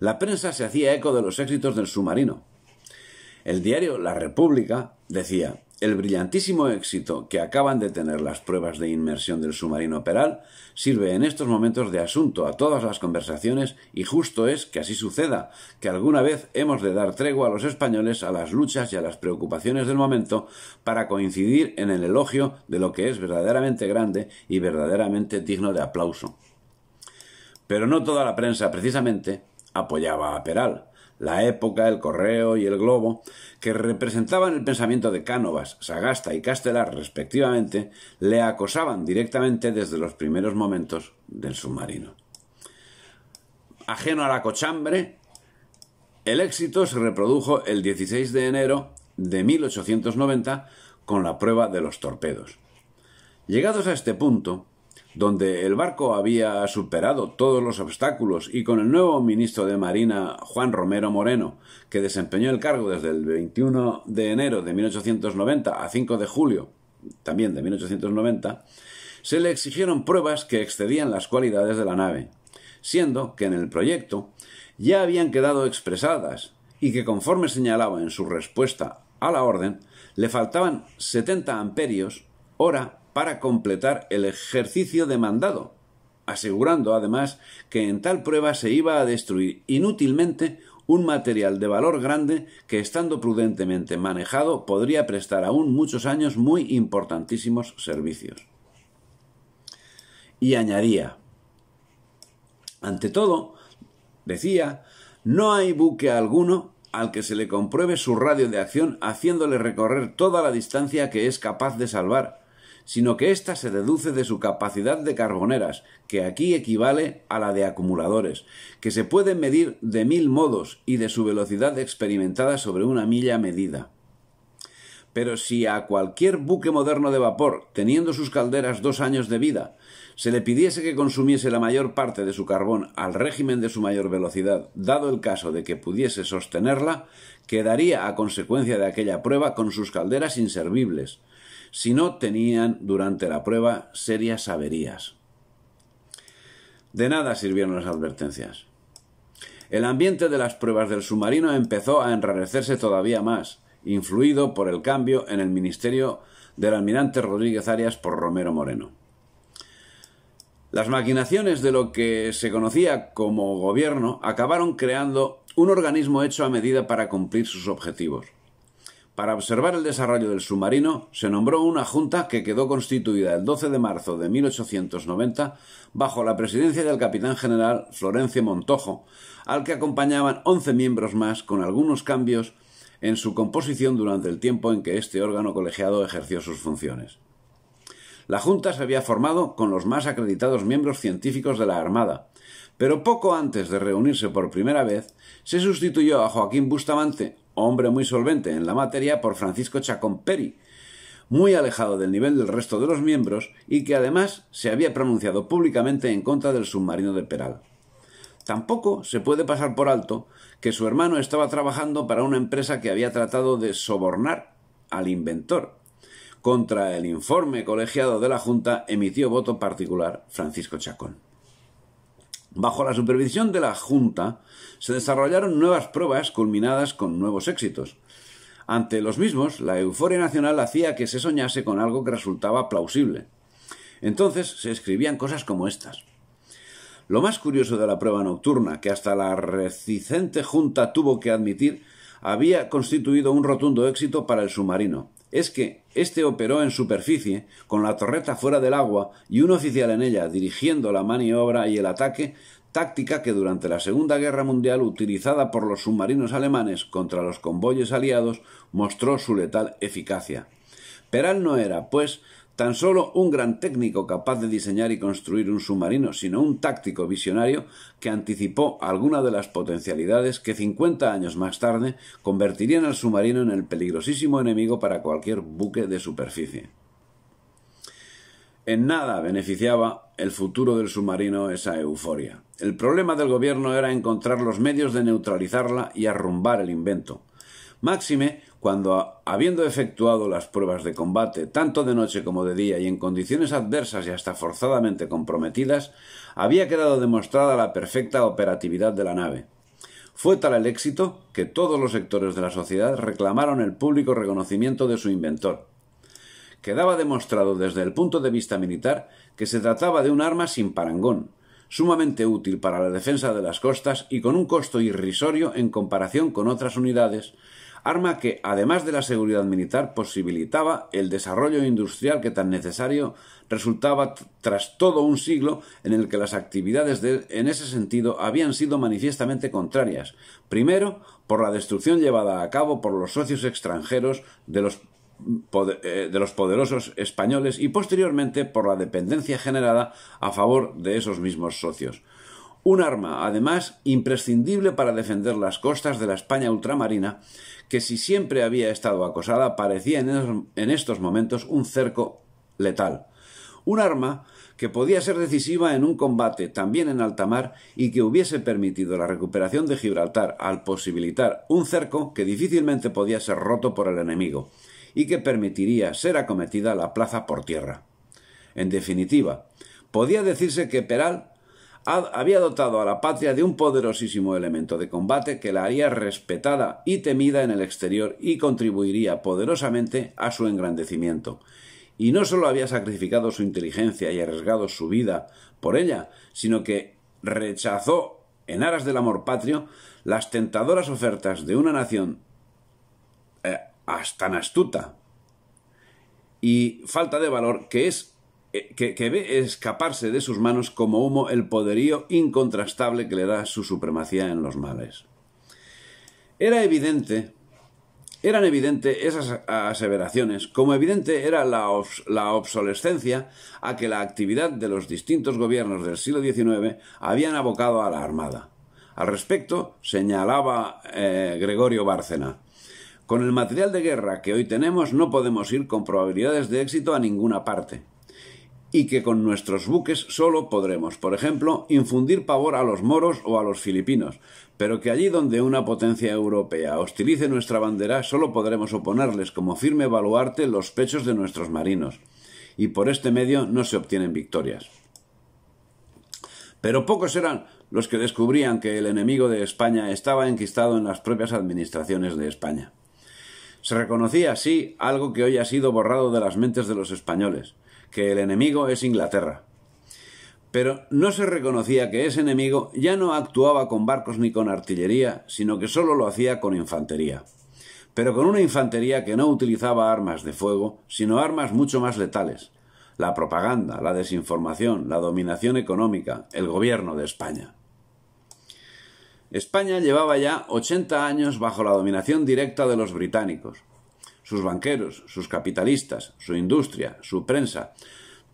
A: la prensa se hacía eco de los éxitos del submarino. El diario La República decía, el brillantísimo éxito que acaban de tener las pruebas de inmersión del submarino Peral sirve en estos momentos de asunto a todas las conversaciones y justo es que así suceda, que alguna vez hemos de dar tregua a los españoles a las luchas y a las preocupaciones del momento para coincidir en el elogio de lo que es verdaderamente grande y verdaderamente digno de aplauso. Pero no toda la prensa, precisamente, apoyaba a Peral la época, el correo y el globo, que representaban el pensamiento de Cánovas, Sagasta y Castelar respectivamente, le acosaban directamente desde los primeros momentos del submarino. Ajeno a la cochambre, el éxito se reprodujo el 16 de enero de 1890 con la prueba de los torpedos. Llegados a este punto, donde el barco había superado todos los obstáculos y con el nuevo ministro de Marina Juan Romero Moreno, que desempeñó el cargo desde el 21 de enero de 1890 a 5 de julio, también de 1890, se le exigieron pruebas que excedían las cualidades de la nave, siendo que en el proyecto ya habían quedado expresadas y que conforme señalaba en su respuesta a la orden, le faltaban 70 amperios hora para completar el ejercicio demandado, asegurando además que en tal prueba se iba a destruir inútilmente un material de valor grande que, estando prudentemente manejado, podría prestar aún muchos años muy importantísimos servicios. Y añadía, ante todo, decía, no hay buque alguno al que se le compruebe su radio de acción haciéndole recorrer toda la distancia que es capaz de salvar, sino que ésta se deduce de su capacidad de carboneras, que aquí equivale a la de acumuladores, que se pueden medir de mil modos y de su velocidad experimentada sobre una milla medida. Pero si a cualquier buque moderno de vapor, teniendo sus calderas dos años de vida, se le pidiese que consumiese la mayor parte de su carbón al régimen de su mayor velocidad, dado el caso de que pudiese sostenerla, quedaría a consecuencia de aquella prueba con sus calderas inservibles, si no tenían durante la prueba serias averías. De nada sirvieron las advertencias. El ambiente de las pruebas del submarino empezó a enrarecerse todavía más, influido por el cambio en el ministerio del almirante Rodríguez Arias por Romero Moreno. Las maquinaciones de lo que se conocía como gobierno acabaron creando un organismo hecho a medida para cumplir sus objetivos. Para observar el desarrollo del submarino, se nombró una junta que quedó constituida el 12 de marzo de 1890 bajo la presidencia del capitán general Florencio Montojo, al que acompañaban 11 miembros más con algunos cambios en su composición durante el tiempo en que este órgano colegiado ejerció sus funciones. La Junta se había formado con los más acreditados miembros científicos de la Armada, pero poco antes de reunirse por primera vez, se sustituyó a Joaquín Bustamante, hombre muy solvente en la materia por Francisco Chacón Peri, muy alejado del nivel del resto de los miembros y que además se había pronunciado públicamente en contra del submarino de Peral. Tampoco se puede pasar por alto que su hermano estaba trabajando para una empresa que había tratado de sobornar al inventor. Contra el informe colegiado de la Junta emitió voto particular Francisco Chacón. Bajo la supervisión de la Junta se desarrollaron nuevas pruebas culminadas con nuevos éxitos. Ante los mismos, la euforia nacional hacía que se soñase con algo que resultaba plausible. Entonces se escribían cosas como estas. Lo más curioso de la prueba nocturna, que hasta la recicente Junta tuvo que admitir, había constituido un rotundo éxito para el submarino es que éste operó en superficie, con la torreta fuera del agua y un oficial en ella dirigiendo la maniobra y el ataque, táctica que durante la Segunda Guerra Mundial utilizada por los submarinos alemanes contra los convoyes aliados mostró su letal eficacia. Peral no era, pues, Tan solo un gran técnico capaz de diseñar y construir un submarino, sino un táctico visionario que anticipó alguna de las potencialidades que 50 años más tarde convertirían al submarino en el peligrosísimo enemigo para cualquier buque de superficie. En nada beneficiaba el futuro del submarino esa euforia. El problema del gobierno era encontrar los medios de neutralizarla y arrumbar el invento. Máxime, cuando, habiendo efectuado las pruebas de combate, tanto de noche como de día, y en condiciones adversas y hasta forzadamente comprometidas, había quedado demostrada la perfecta operatividad de la nave. Fue tal el éxito que todos los sectores de la sociedad reclamaron el público reconocimiento de su inventor. Quedaba demostrado desde el punto de vista militar que se trataba de un arma sin parangón, sumamente útil para la defensa de las costas y con un costo irrisorio en comparación con otras unidades arma que, además de la seguridad militar, posibilitaba el desarrollo industrial que tan necesario resultaba tras todo un siglo en el que las actividades en ese sentido habían sido manifiestamente contrarias, primero por la destrucción llevada a cabo por los socios extranjeros de los eh, de los poderosos españoles y posteriormente por la dependencia generada a favor de esos mismos socios un arma, además, imprescindible para defender las costas de la España ultramarina, que si siempre había estado acosada, parecía en, en estos momentos un cerco letal. Un arma que podía ser decisiva en un combate también en alta mar y que hubiese permitido la recuperación de Gibraltar al posibilitar un cerco que difícilmente podía ser roto por el enemigo y que permitiría ser acometida la plaza por tierra. En definitiva, podía decirse que Peral había dotado a la patria de un poderosísimo elemento de combate que la haría respetada y temida en el exterior y contribuiría poderosamente a su engrandecimiento. Y no sólo había sacrificado su inteligencia y arriesgado su vida por ella, sino que rechazó, en aras del amor patrio, las tentadoras ofertas de una nación eh, hasta tan astuta y falta de valor que es que, ve escaparse de sus manos como humo el poderío incontrastable que le da su supremacía en los males. Era evidente, eran evidentes esas aseveraciones, como evidente era la, obsolescencia a que la actividad de los distintos gobiernos del siglo XIX habían abocado a la Armada. Al respecto, señalaba eh, Gregorio Bárcena, con el material de guerra que hoy tenemos no podemos ir con probabilidades de éxito a ninguna parte y que con nuestros buques solo podremos, por ejemplo, infundir pavor a los moros o a los filipinos, pero que allí donde una potencia europea hostilice nuestra bandera solo podremos oponerles como firme baluarte los pechos de nuestros marinos, y por este medio no se obtienen victorias. Pero pocos eran los que descubrían que el enemigo de España estaba enquistado en las propias administraciones de España. Se reconocía así algo que hoy ha sido borrado de las mentes de los españoles, que el enemigo es Inglaterra. Pero no se reconocía que ese enemigo ya no actuaba con barcos ni con artillería, sino que solo lo hacía con infantería. Pero con una infantería que no utilizaba armas de fuego, sino armas mucho más letales. La propaganda, la desinformación, la dominación económica, el gobierno de España. España llevaba ya 80 años bajo la dominación directa de los británicos, sus banqueros, sus capitalistas, su industria, su prensa.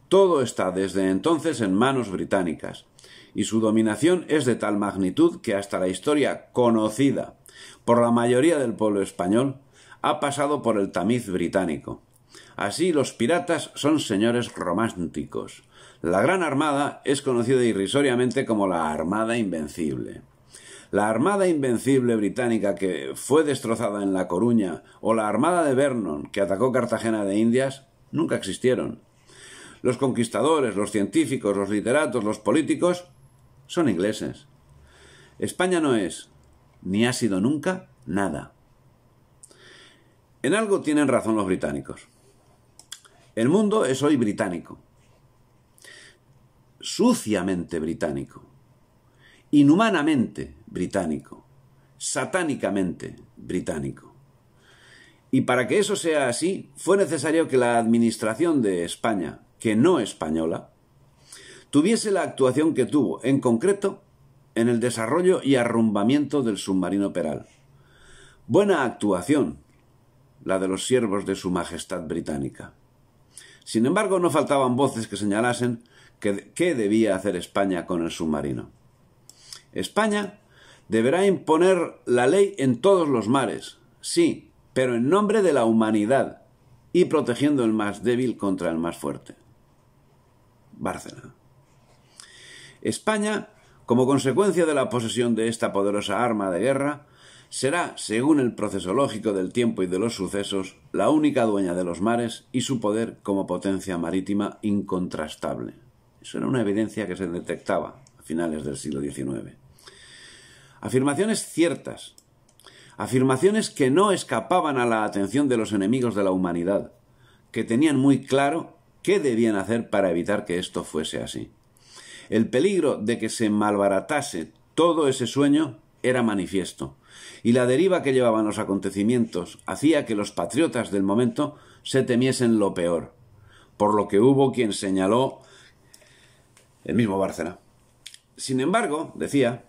A: Todo está desde entonces en manos británicas, y su dominación es de tal magnitud que hasta la historia conocida por la mayoría del pueblo español ha pasado por el tamiz británico. Así los piratas son señores románticos. La Gran Armada es conocida irrisoriamente como la Armada Invencible la Armada Invencible británica que fue destrozada en La Coruña o la Armada de Vernon que atacó Cartagena de Indias nunca existieron. Los conquistadores, los científicos, los literatos, los políticos son ingleses. España no es, ni ha sido nunca, nada. En algo tienen razón los británicos. El mundo es hoy británico. Suciamente británico inhumanamente británico, satánicamente británico. Y para que eso sea así, fue necesario que la administración de España, que no española, tuviese la actuación que tuvo, en concreto, en el desarrollo y arrumbamiento del submarino Peral. Buena actuación, la de los siervos de Su Majestad Británica. Sin embargo, no faltaban voces que señalasen qué debía hacer España con el submarino. España deberá imponer la ley en todos los mares, sí, pero en nombre de la humanidad y protegiendo el más débil contra el más fuerte. Bárcena. España, como consecuencia de la posesión de esta poderosa arma de guerra, será, según el proceso lógico del tiempo y de los sucesos, la única dueña de los mares y su poder como potencia marítima incontrastable. Eso era una evidencia que se detectaba a finales del siglo XIX. Afirmaciones ciertas, afirmaciones que no escapaban a la atención de los enemigos de la humanidad, que tenían muy claro qué debían hacer para evitar que esto fuese así. El peligro de que se malbaratase todo ese sueño era manifiesto, y la deriva que llevaban los acontecimientos hacía que los patriotas del momento se temiesen lo peor, por lo que hubo quien señaló el mismo Bárcena. Sin embargo, decía,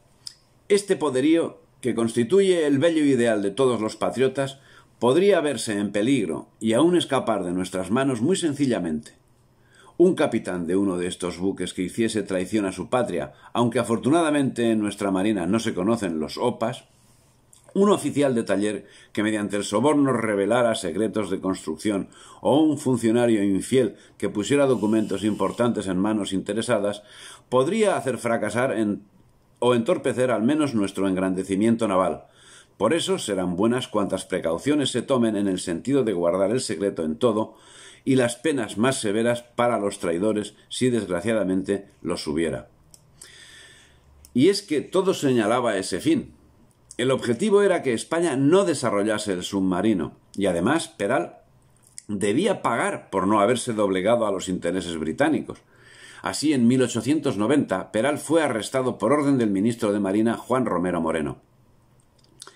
A: este poderío, que constituye el bello ideal de todos los patriotas, podría verse en peligro y aún escapar de nuestras manos muy sencillamente. Un capitán de uno de estos buques que hiciese traición a su patria, aunque afortunadamente en nuestra marina no se conocen los opas, un oficial de taller que mediante el soborno revelara secretos de construcción o un funcionario infiel que pusiera documentos importantes en manos interesadas podría hacer fracasar en o entorpecer al menos nuestro engrandecimiento naval. Por eso serán buenas cuantas precauciones se tomen en el sentido de guardar el secreto en todo y las penas más severas para los traidores si desgraciadamente los hubiera. Y es que todo señalaba ese fin. El objetivo era que España no desarrollase el submarino, y además Peral debía pagar por no haberse doblegado a los intereses británicos. Así, en 1890, Peral fue arrestado por orden del ministro de Marina Juan Romero Moreno.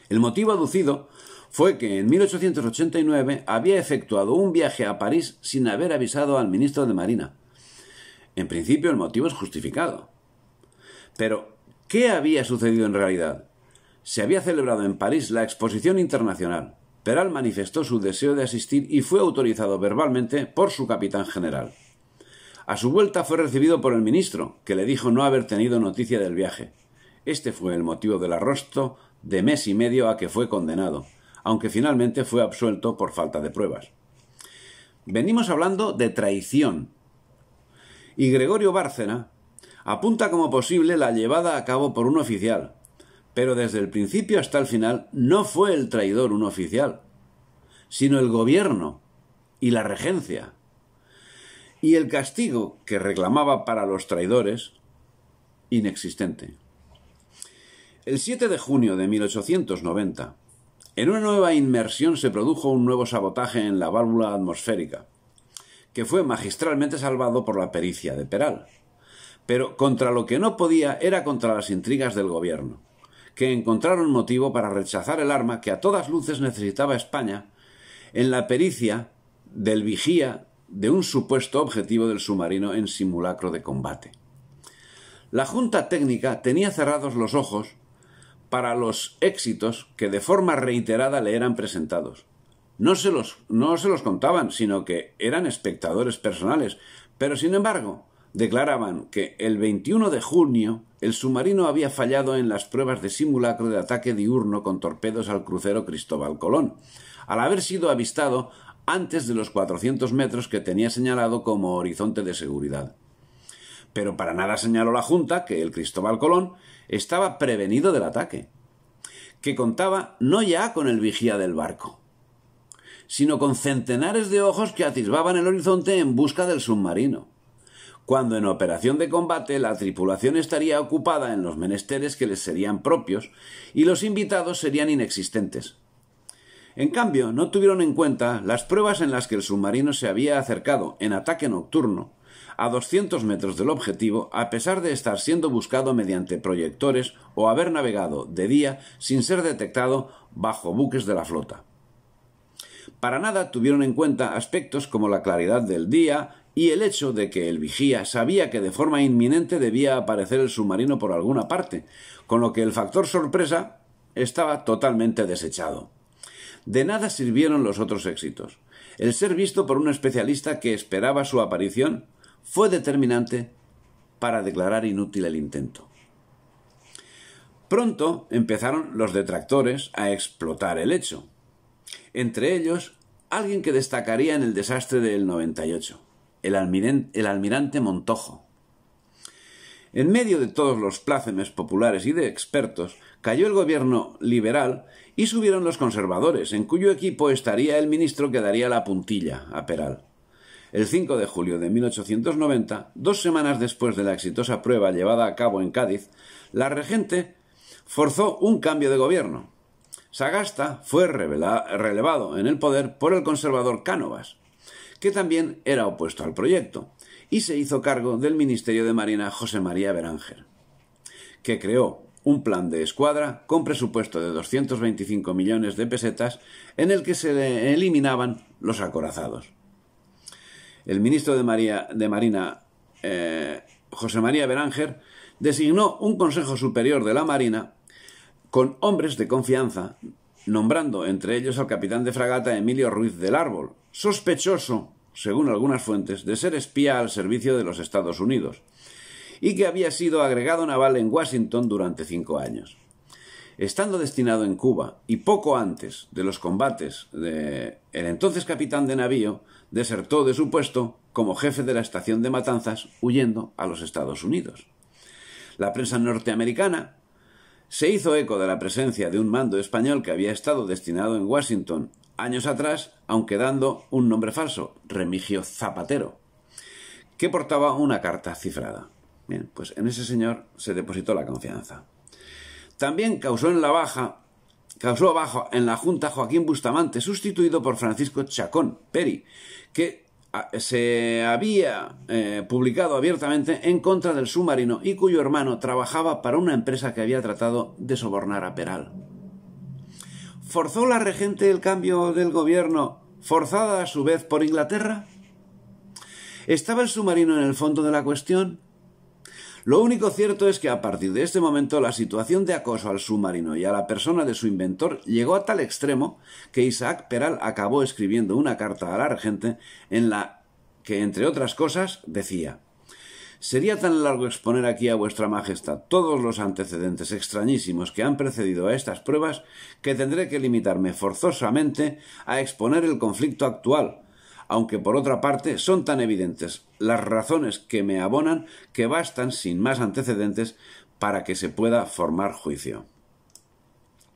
A: El motivo aducido fue que en 1889 había efectuado un viaje a París sin haber avisado al ministro de Marina. En principio el motivo es justificado. Pero, ¿qué había sucedido en realidad? Se había celebrado en París la Exposición Internacional. Peral manifestó su deseo de asistir y fue autorizado verbalmente por su capitán general. A su vuelta fue recibido por el ministro, que le dijo no haber tenido noticia del viaje. Este fue el motivo del arrosto de mes y medio a que fue condenado, aunque finalmente fue absuelto por falta de pruebas. Venimos hablando de traición. Y Gregorio Bárcena apunta como posible la llevada a cabo por un oficial, pero desde el principio hasta el final no fue el traidor un oficial, sino el gobierno y la regencia y el castigo que reclamaba para los traidores, inexistente. El 7 de junio de 1890, en una nueva inmersión se produjo un nuevo sabotaje en la válvula atmosférica, que fue magistralmente salvado por la pericia de Peral. Pero contra lo que no podía era contra las intrigas del gobierno, que encontraron motivo para rechazar el arma que a todas luces necesitaba España en la pericia del vigía de un supuesto objetivo del submarino en simulacro de combate. La Junta Técnica tenía cerrados los ojos para los éxitos que de forma reiterada le eran presentados. No se los, no se los contaban, sino que eran espectadores personales, pero sin embargo declaraban que el 21 de junio el submarino había fallado en las pruebas de simulacro de ataque diurno con torpedos al crucero Cristóbal Colón, al haber sido avistado antes de los 400 metros que tenía señalado como horizonte de seguridad. Pero para nada señaló la Junta que el Cristóbal Colón estaba prevenido del ataque, que contaba no ya con el vigía del barco, sino con centenares de ojos que atisbaban el horizonte en busca del submarino, cuando en operación de combate la tripulación estaría ocupada en los menesteres que les serían propios y los invitados serían inexistentes en cambio, no tuvieron en cuenta las pruebas en las que el submarino se había acercado en ataque nocturno a 200 metros del objetivo a pesar de estar siendo buscado mediante proyectores o haber navegado de día sin ser detectado bajo buques de la flota. Para nada tuvieron en cuenta aspectos como la claridad del día y el hecho de que el vigía sabía que de forma inminente debía aparecer el submarino por alguna parte, con lo que el factor sorpresa estaba totalmente desechado. De nada sirvieron los otros éxitos. El ser visto por un especialista que esperaba su aparición fue determinante para declarar inútil el intento. Pronto empezaron los detractores a explotar el hecho. Entre ellos, alguien que destacaría en el desastre del 98, el, almirante, el almirante Montojo. En medio de todos los plácemes populares y de expertos, cayó el gobierno liberal y subieron los conservadores, en cuyo equipo estaría el ministro que daría la puntilla a Peral. El 5 de julio de 1890, dos semanas después de la exitosa prueba llevada a cabo en Cádiz, la regente forzó un cambio de gobierno. Sagasta fue relevado en el poder por el conservador Cánovas, que también era opuesto al proyecto, y se hizo cargo del Ministerio de Marina José María Beranger, que creó un plan de escuadra con presupuesto de 225 millones de pesetas en el que se eliminaban los acorazados. El ministro de, Marina, eh, José María Beranger, designó un Consejo Superior de la Marina con hombres de confianza, nombrando entre ellos al capitán de fragata Emilio Ruiz del Árbol, sospechoso, según algunas fuentes, de ser espía al servicio de los Estados Unidos y que había sido agregado naval en Washington durante cinco años. Estando destinado en Cuba y poco antes de los combates, el entonces capitán de navío desertó de su puesto como jefe de la estación de Matanzas, huyendo a los Estados Unidos. La prensa norteamericana se hizo eco de la presencia de un mando español que había estado destinado en Washington años atrás, aunque dando un nombre falso, Remigio Zapatero, que portaba una carta cifrada. Bien, pues en ese señor se depositó la confianza. También causó en la baja, causó abajo en la Junta Joaquín Bustamante, sustituido por Francisco Chacón Peri, que ah, se había eh, publicado abiertamente en contra del submarino y cuyo hermano trabajaba para una empresa que había tratado de sobornar a Peral. ¿Forzó la regente el cambio del gobierno, forzada a su vez por Inglaterra? ¿Estaba el submarino en el fondo de la cuestión? Lo único cierto es que a partir de este momento la situación de acoso al submarino y a la persona de su inventor llegó a tal extremo que Isaac Peral acabó escribiendo una carta al argente en la que, entre otras cosas, decía Sería tan largo exponer aquí a vuestra Majestad todos los antecedentes extrañísimos que han precedido a estas pruebas que tendré que limitarme forzosamente a exponer el conflicto actual, aunque por otra parte son tan evidentes las razones que me abonan que bastan sin más antecedentes para que se pueda formar juicio.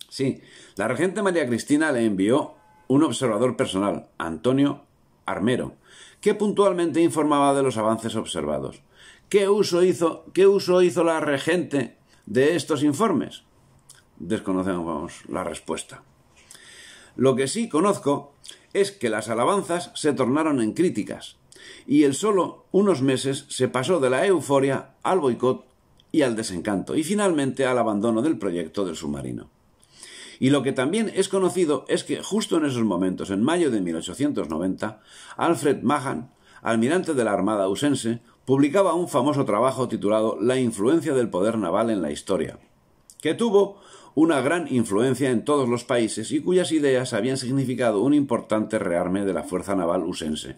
A: Sí, la regente María Cristina le envió un observador personal, Antonio Armero, que puntualmente informaba de los avances observados. ¿Qué uso hizo, qué uso hizo la regente de estos informes? Desconocemos la respuesta. Lo que sí conozco es que las alabanzas se tornaron en críticas, y el solo unos meses se pasó de la euforia al boicot y al desencanto, y finalmente al abandono del proyecto del submarino. Y lo que también es conocido es que justo en esos momentos, en mayo de 1890, Alfred Mahan, almirante de la Armada Ausense, publicaba un famoso trabajo titulado La influencia del poder naval en la historia, que tuvo una gran influencia en todos los países y cuyas ideas habían significado un importante rearme de la fuerza naval usense.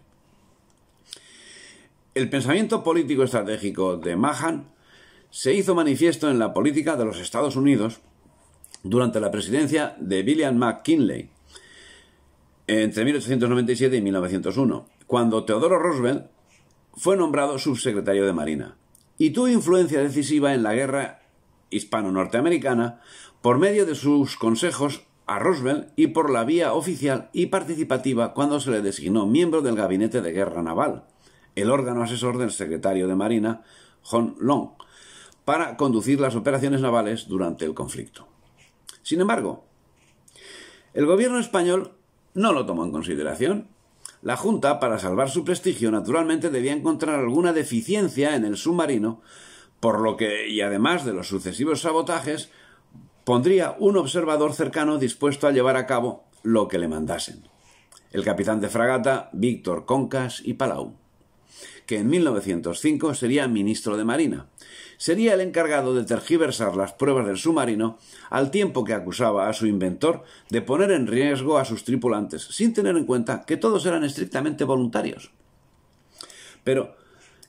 A: El pensamiento político estratégico de Mahan se hizo manifiesto en la política de los Estados Unidos durante la presidencia de William McKinley entre 1897 y 1901, cuando Teodoro Roosevelt fue nombrado subsecretario de Marina y tuvo influencia decisiva en la guerra hispano-norteamericana por medio de sus consejos a Roosevelt y por la vía oficial y participativa cuando se le designó miembro del Gabinete de Guerra Naval, el órgano asesor del secretario de Marina, John Long, para conducir las operaciones navales durante el conflicto. Sin embargo, el gobierno español no lo tomó en consideración. La Junta, para salvar su prestigio, naturalmente debía encontrar alguna deficiencia en el submarino, por lo que, y además de los sucesivos sabotajes, pondría un observador cercano dispuesto a llevar a cabo lo que le mandasen. El capitán de fragata Víctor Concas y Palau, que en 1905 sería ministro de Marina. Sería el encargado de tergiversar las pruebas del submarino al tiempo que acusaba a su inventor de poner en riesgo a sus tripulantes, sin tener en cuenta que todos eran estrictamente voluntarios. Pero,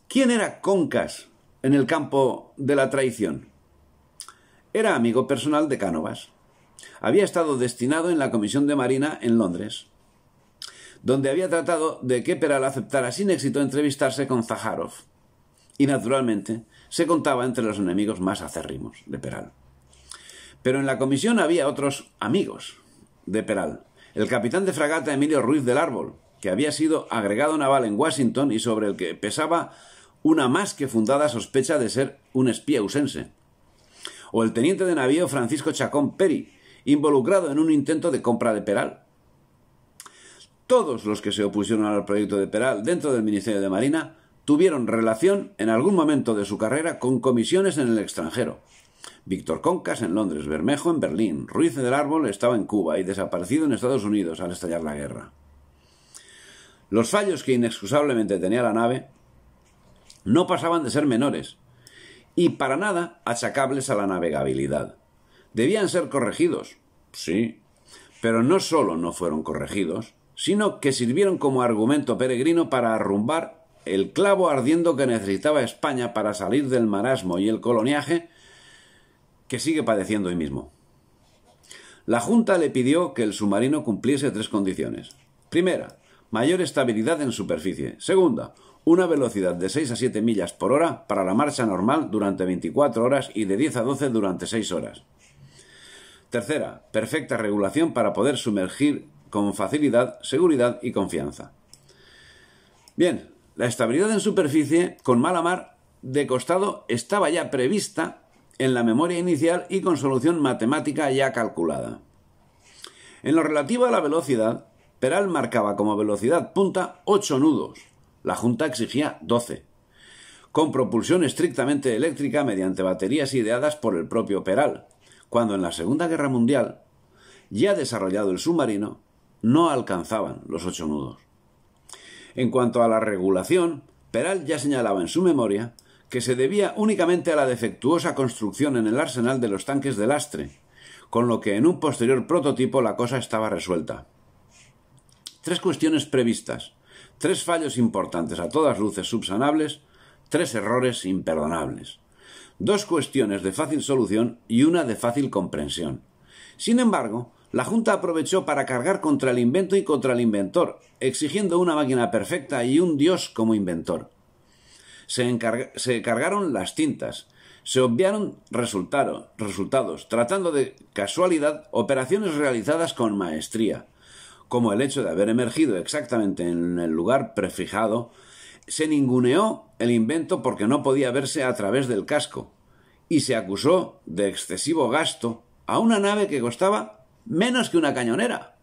A: ¿quién era Concas en el campo de la traición? Era amigo personal de Cánovas. Había estado destinado en la Comisión de Marina en Londres, donde había tratado de que Peral aceptara sin éxito entrevistarse con Zaharov. Y naturalmente se contaba entre los enemigos más acérrimos de Peral. Pero en la comisión había otros amigos de Peral. El capitán de fragata Emilio Ruiz del Árbol, que había sido agregado naval en Washington y sobre el que pesaba una más que fundada sospecha de ser un espía usense o el teniente de navío Francisco Chacón Peri, involucrado en un intento de compra de Peral. Todos los que se opusieron al proyecto de Peral dentro del Ministerio de Marina tuvieron relación en algún momento de su carrera con comisiones en el extranjero. Víctor Concas en Londres, Bermejo en Berlín, Ruiz del Árbol estaba en Cuba y desaparecido en Estados Unidos al estallar la guerra. Los fallos que inexcusablemente tenía la nave no pasaban de ser menores, y para nada achacables a la navegabilidad. Debían ser corregidos, sí, pero no solo no fueron corregidos, sino que sirvieron como argumento peregrino para arrumbar el clavo ardiendo que necesitaba España para salir del marasmo y el coloniaje que sigue padeciendo hoy mismo. La Junta le pidió que el submarino cumpliese tres condiciones. Primera, mayor estabilidad en superficie. Segunda, una velocidad de 6 a 7 millas por hora para la marcha normal durante 24 horas y de 10 a 12 durante 6 horas. Tercera, perfecta regulación para poder sumergir con facilidad, seguridad y confianza. Bien, la estabilidad en superficie con mala mar de costado estaba ya prevista en la memoria inicial y con solución matemática ya calculada. En lo relativo a la velocidad, Peral marcaba como velocidad punta 8 nudos, la Junta exigía 12, con propulsión estrictamente eléctrica mediante baterías ideadas por el propio Peral, cuando en la Segunda Guerra Mundial, ya desarrollado el submarino, no alcanzaban los ocho nudos. En cuanto a la regulación, Peral ya señalaba en su memoria que se debía únicamente a la defectuosa construcción en el arsenal de los tanques de lastre, con lo que en un posterior prototipo la cosa estaba resuelta. Tres cuestiones previstas Tres fallos importantes a todas luces subsanables, tres errores imperdonables. Dos cuestiones de fácil solución y una de fácil comprensión. Sin embargo, la Junta aprovechó para cargar contra el invento y contra el inventor, exigiendo una máquina perfecta y un dios como inventor. Se, cargaron las tintas, se obviaron resultados, tratando de casualidad operaciones realizadas con maestría como el hecho de haber emergido exactamente en el lugar prefijado, se ninguneó el invento porque no podía verse a través del casco, y se acusó de excesivo gasto a una nave que costaba menos que una cañonera.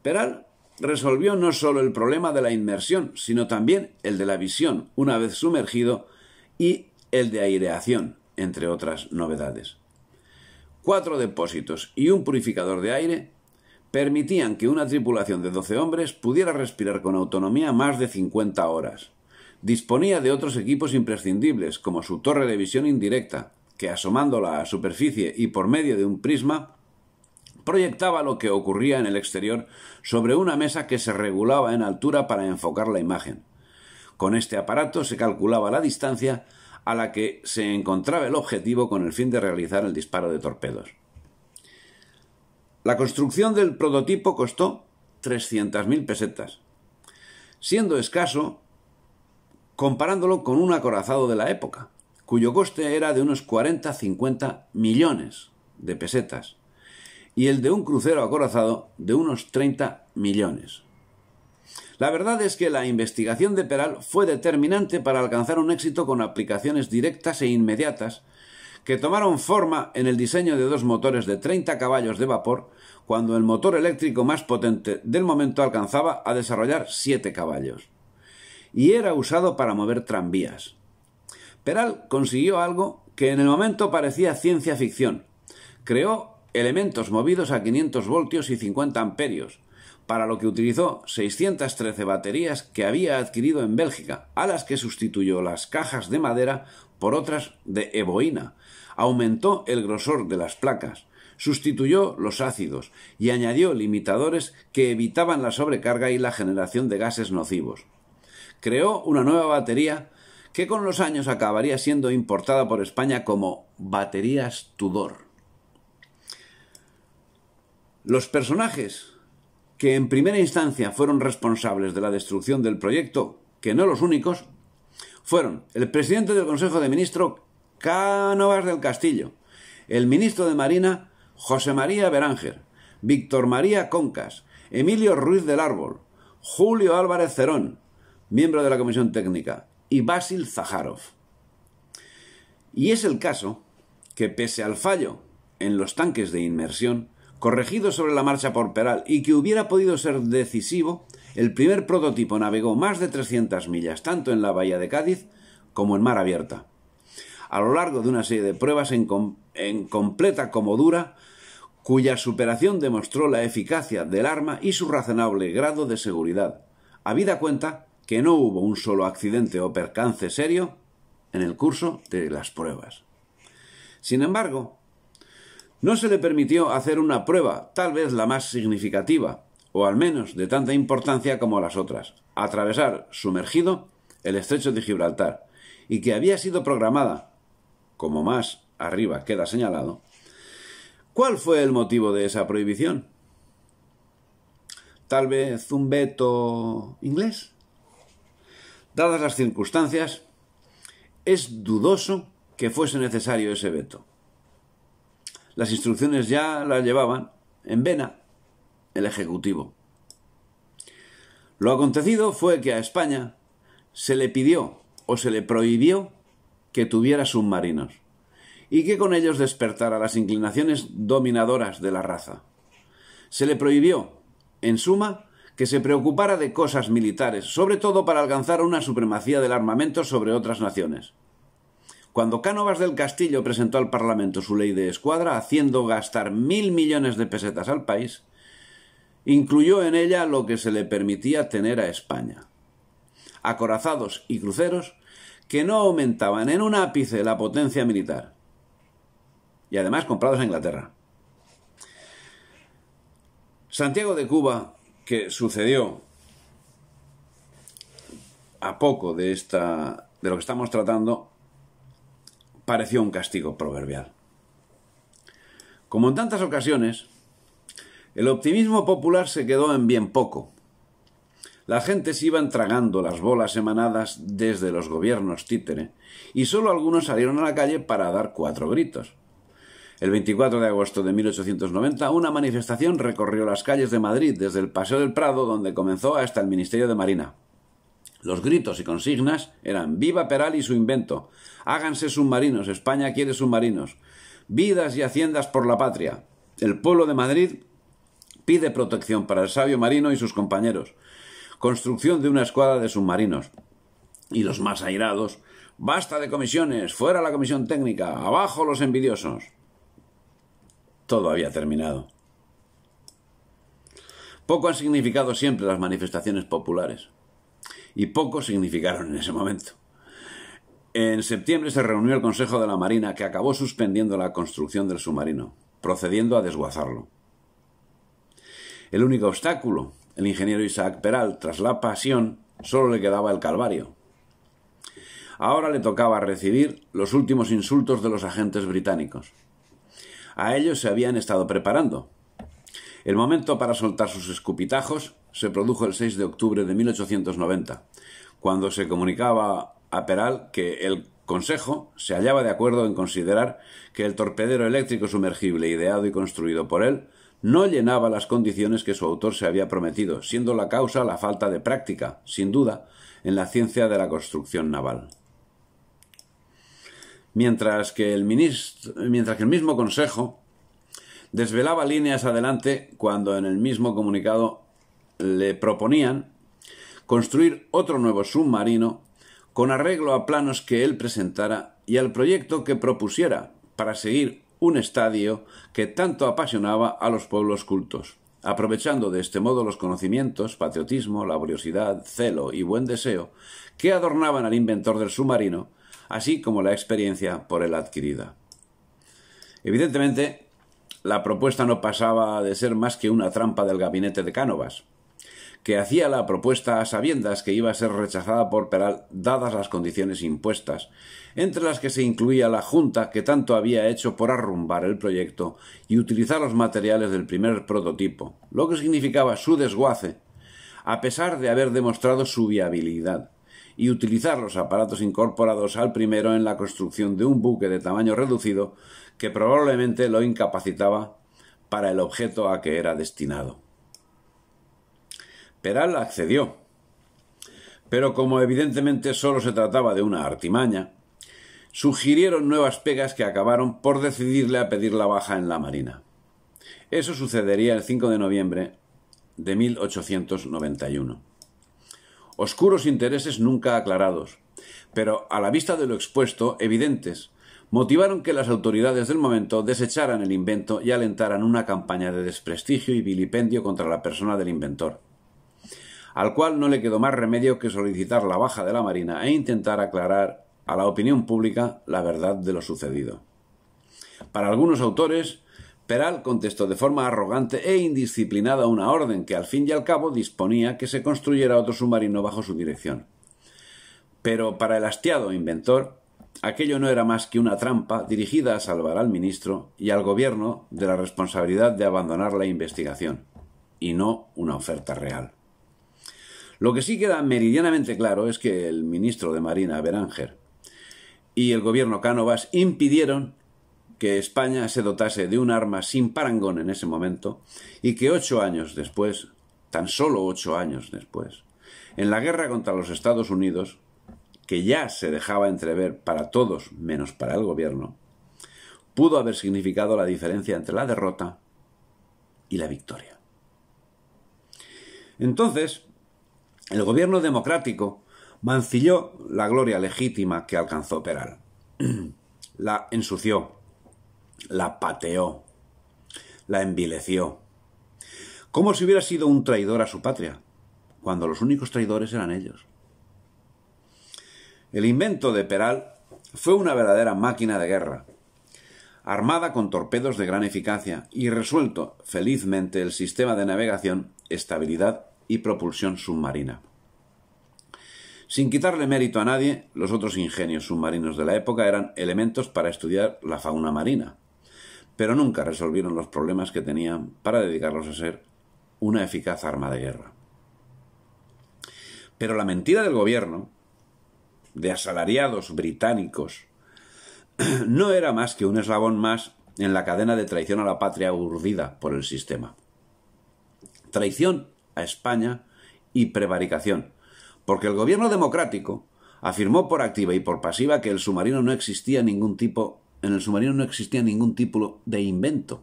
A: Peral resolvió no solo el problema de la inmersión, sino también el de la visión una vez sumergido y el de aireación, entre otras novedades. Cuatro depósitos y un purificador de aire permitían que una tripulación de 12 hombres pudiera respirar con autonomía más de 50 horas. Disponía de otros equipos imprescindibles, como su torre de visión indirecta, que asomándola a la superficie y por medio de un prisma, proyectaba lo que ocurría en el exterior sobre una mesa que se regulaba en altura para enfocar la imagen. Con este aparato se calculaba la distancia a la que se encontraba el objetivo con el fin de realizar el disparo de torpedos. La construcción del prototipo costó 300.000 pesetas, siendo escaso comparándolo con un acorazado de la época, cuyo coste era de unos 40-50 millones de pesetas, y el de un crucero acorazado de unos 30 millones. La verdad es que la investigación de Peral fue determinante para alcanzar un éxito con aplicaciones directas e inmediatas que tomaron forma en el diseño de dos motores de 30 caballos de vapor, cuando el motor eléctrico más potente del momento alcanzaba a desarrollar 7 caballos. Y era usado para mover tranvías. Peral consiguió algo que en el momento parecía ciencia ficción. Creó elementos movidos a 500 voltios y 50 amperios, para lo que utilizó 613 baterías que había adquirido en Bélgica, a las que sustituyó las cajas de madera por otras de eboína, aumentó el grosor de las placas, sustituyó los ácidos y añadió limitadores que evitaban la sobrecarga y la generación de gases nocivos. Creó una nueva batería que con los años acabaría siendo importada por España como baterías Tudor. Los personajes que en primera instancia fueron responsables de la destrucción del proyecto, que no los únicos, fueron el presidente del Consejo de Ministros, Cánovas del Castillo, el ministro de Marina José María Beranger, Víctor María Concas, Emilio Ruiz del Árbol, Julio Álvarez Cerón, miembro de la Comisión Técnica, y Basil Zaharov. Y es el caso que, pese al fallo en los tanques de inmersión, corregido sobre la marcha por Peral y que hubiera podido ser decisivo, el primer prototipo navegó más de 300 millas, tanto en la bahía de Cádiz como en mar abierta a lo largo de una serie de pruebas en, completa comodura, cuya superación demostró la eficacia del arma y su razonable grado de seguridad, habida cuenta que no hubo un solo accidente o percance serio en el curso de las pruebas. Sin embargo, no se le permitió hacer una prueba, tal vez la más significativa, o al menos de tanta importancia como las otras, atravesar sumergido el estrecho de Gibraltar, y que había sido programada como más arriba queda señalado, ¿cuál fue el motivo de esa prohibición? Tal vez un veto inglés. Dadas las circunstancias, es dudoso que fuese necesario ese veto. Las instrucciones ya las llevaban en vena el Ejecutivo. Lo acontecido fue que a España se le pidió o se le prohibió que tuviera submarinos, y que con ellos despertara las inclinaciones dominadoras de la raza. Se le prohibió, en suma, que se preocupara de cosas militares, sobre todo para alcanzar una supremacía del armamento sobre otras naciones. Cuando Cánovas del Castillo presentó al Parlamento su ley de escuadra, haciendo gastar mil millones de pesetas al país, incluyó en ella lo que se le permitía tener a España. Acorazados y cruceros que no aumentaban en un ápice la potencia militar. Y además comprados a Inglaterra. Santiago de Cuba, que sucedió a poco de, esta, de lo que estamos tratando, pareció un castigo proverbial. Como en tantas ocasiones, el optimismo popular se quedó en bien poco la gente se iba tragando las bolas emanadas desde los gobiernos títere, y solo algunos salieron a la calle para dar cuatro gritos. El 24 de agosto de 1890, una manifestación recorrió las calles de Madrid desde el Paseo del Prado, donde comenzó, hasta el Ministerio de Marina. Los gritos y consignas eran Viva Peral y su invento, háganse submarinos, España quiere submarinos, vidas y haciendas por la patria. El pueblo de Madrid pide protección para el sabio marino y sus compañeros construcción de una escuadra de submarinos. Y los más airados, basta de comisiones, fuera la comisión técnica, abajo los envidiosos. Todo había terminado. Poco han significado siempre las manifestaciones populares. Y poco significaron en ese momento. En septiembre se reunió el Consejo de la Marina que acabó suspendiendo la construcción del submarino, procediendo a desguazarlo. El único obstáculo el ingeniero Isaac Peral, tras la pasión, solo le quedaba el calvario. Ahora le tocaba recibir los últimos insultos de los agentes británicos. A ellos se habían estado preparando. El momento para soltar sus escupitajos se produjo el 6 de octubre de 1890, cuando se comunicaba a Peral que el Consejo se hallaba de acuerdo en considerar que el torpedero eléctrico sumergible ideado y construido por él no llenaba las condiciones que su autor se había prometido, siendo la causa la falta de práctica, sin duda, en la ciencia de la construcción naval. Mientras que el, mientras que el mismo Consejo desvelaba líneas adelante cuando en el mismo comunicado le proponían construir otro nuevo submarino con arreglo a planos que él presentara y al proyecto que propusiera para seguir un estadio que tanto apasionaba a los pueblos cultos, aprovechando de este modo los conocimientos, patriotismo, laboriosidad, celo y buen deseo que adornaban al inventor del submarino, así como la experiencia por él adquirida. Evidentemente, la propuesta no pasaba de ser más que una trampa del gabinete de Cánovas, que hacía la propuesta a sabiendas que iba a ser rechazada por Peral dadas las condiciones impuestas, entre las que se incluía la Junta que tanto había hecho por arrumbar el proyecto y utilizar los materiales del primer prototipo, lo que significaba su desguace, a pesar de haber demostrado su viabilidad, y utilizar los aparatos incorporados al primero en la construcción de un buque de tamaño reducido que probablemente lo incapacitaba para el objeto a que era destinado. Peral accedió. Pero como evidentemente solo se trataba de una artimaña, sugirieron nuevas pegas que acabaron por decidirle a pedir la baja en la Marina. Eso sucedería el 5 de noviembre de 1891. Oscuros intereses nunca aclarados, pero a la vista de lo expuesto, evidentes, motivaron que las autoridades del momento desecharan el invento y alentaran una campaña de desprestigio y vilipendio contra la persona del inventor al cual no le quedó más remedio que solicitar la baja de la Marina e intentar aclarar a la opinión pública la verdad de lo sucedido. Para algunos autores, Peral contestó de forma arrogante e indisciplinada una orden que al fin y al cabo disponía que se construyera otro submarino bajo su dirección. Pero para el hastiado inventor, aquello no era más que una trampa dirigida a salvar al ministro y al gobierno de la responsabilidad de abandonar la investigación, y no una oferta real. Lo que sí queda meridianamente claro es que el ministro de Marina, Beranger, y el gobierno Cánovas impidieron que España se dotase de un arma sin parangón en ese momento y que ocho años después, tan solo ocho años después, en la guerra contra los Estados Unidos, que ya se dejaba entrever para todos menos para el gobierno, pudo haber significado la diferencia entre la derrota y la victoria. Entonces, el gobierno democrático mancilló la gloria legítima que alcanzó Peral. la ensució, la pateó, la envileció. Como si hubiera sido un traidor a su patria, cuando los únicos traidores eran ellos. El invento de Peral fue una verdadera máquina de guerra, armada con torpedos de gran eficacia y resuelto, felizmente, el sistema de navegación, estabilidad y propulsión submarina. Sin quitarle mérito a nadie, los otros ingenios submarinos de la época eran elementos para estudiar la fauna marina, pero nunca resolvieron los problemas que tenían para dedicarlos a ser una eficaz arma de guerra. Pero la mentira del gobierno, de asalariados británicos, no era más que un eslabón más en la cadena de traición a la patria urdida por el sistema. Traición a España y prevaricación, porque el gobierno democrático afirmó por activa y por pasiva que el submarino no existía ningún tipo en el submarino no existía ningún tipo de invento,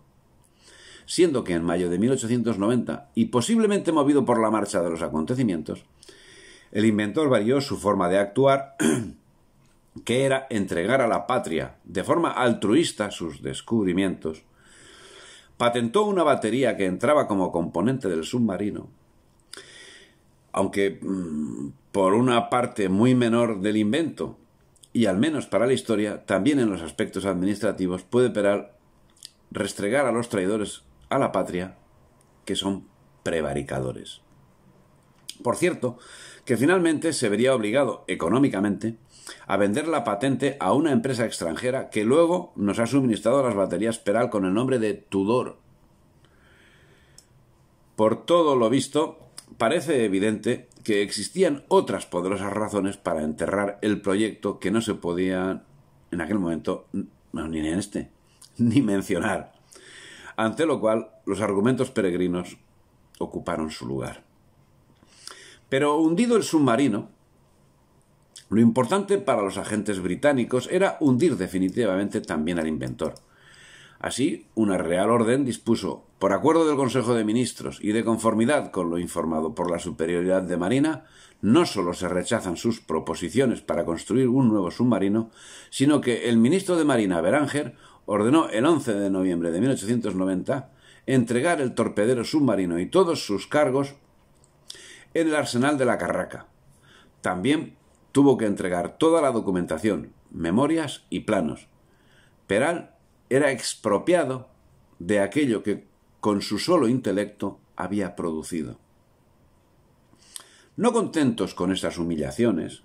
A: siendo que en mayo de 1890, y posiblemente movido por la marcha de los acontecimientos, el inventor varió su forma de actuar, que era entregar a la patria de forma altruista sus descubrimientos, patentó una batería que entraba como componente del submarino, aunque mm, por una parte muy menor del invento, y al menos para la historia, también en los aspectos administrativos puede Peral restregar a los traidores a la patria que son prevaricadores. Por cierto, que finalmente se vería obligado económicamente a vender la patente a una empresa extranjera que luego nos ha suministrado las baterías Peral con el nombre de Tudor. Por todo lo visto, parece evidente que existían otras poderosas razones para enterrar el proyecto que no se podía, en aquel momento, ni en este, ni mencionar. Ante lo cual, los argumentos peregrinos ocuparon su lugar. Pero hundido el submarino, lo importante para los agentes británicos era hundir definitivamente también al inventor. Así, una real orden dispuso por acuerdo del Consejo de Ministros y de conformidad con lo informado por la superioridad de Marina, no solo se rechazan sus proposiciones para construir un nuevo submarino, sino que el ministro de Marina, Beranger, ordenó el 11 de noviembre de 1890 entregar el torpedero submarino y todos sus cargos en el arsenal de la Carraca. También tuvo que entregar toda la documentación, memorias y planos. Peral era expropiado de aquello que con su solo intelecto había producido. No contentos con estas humillaciones,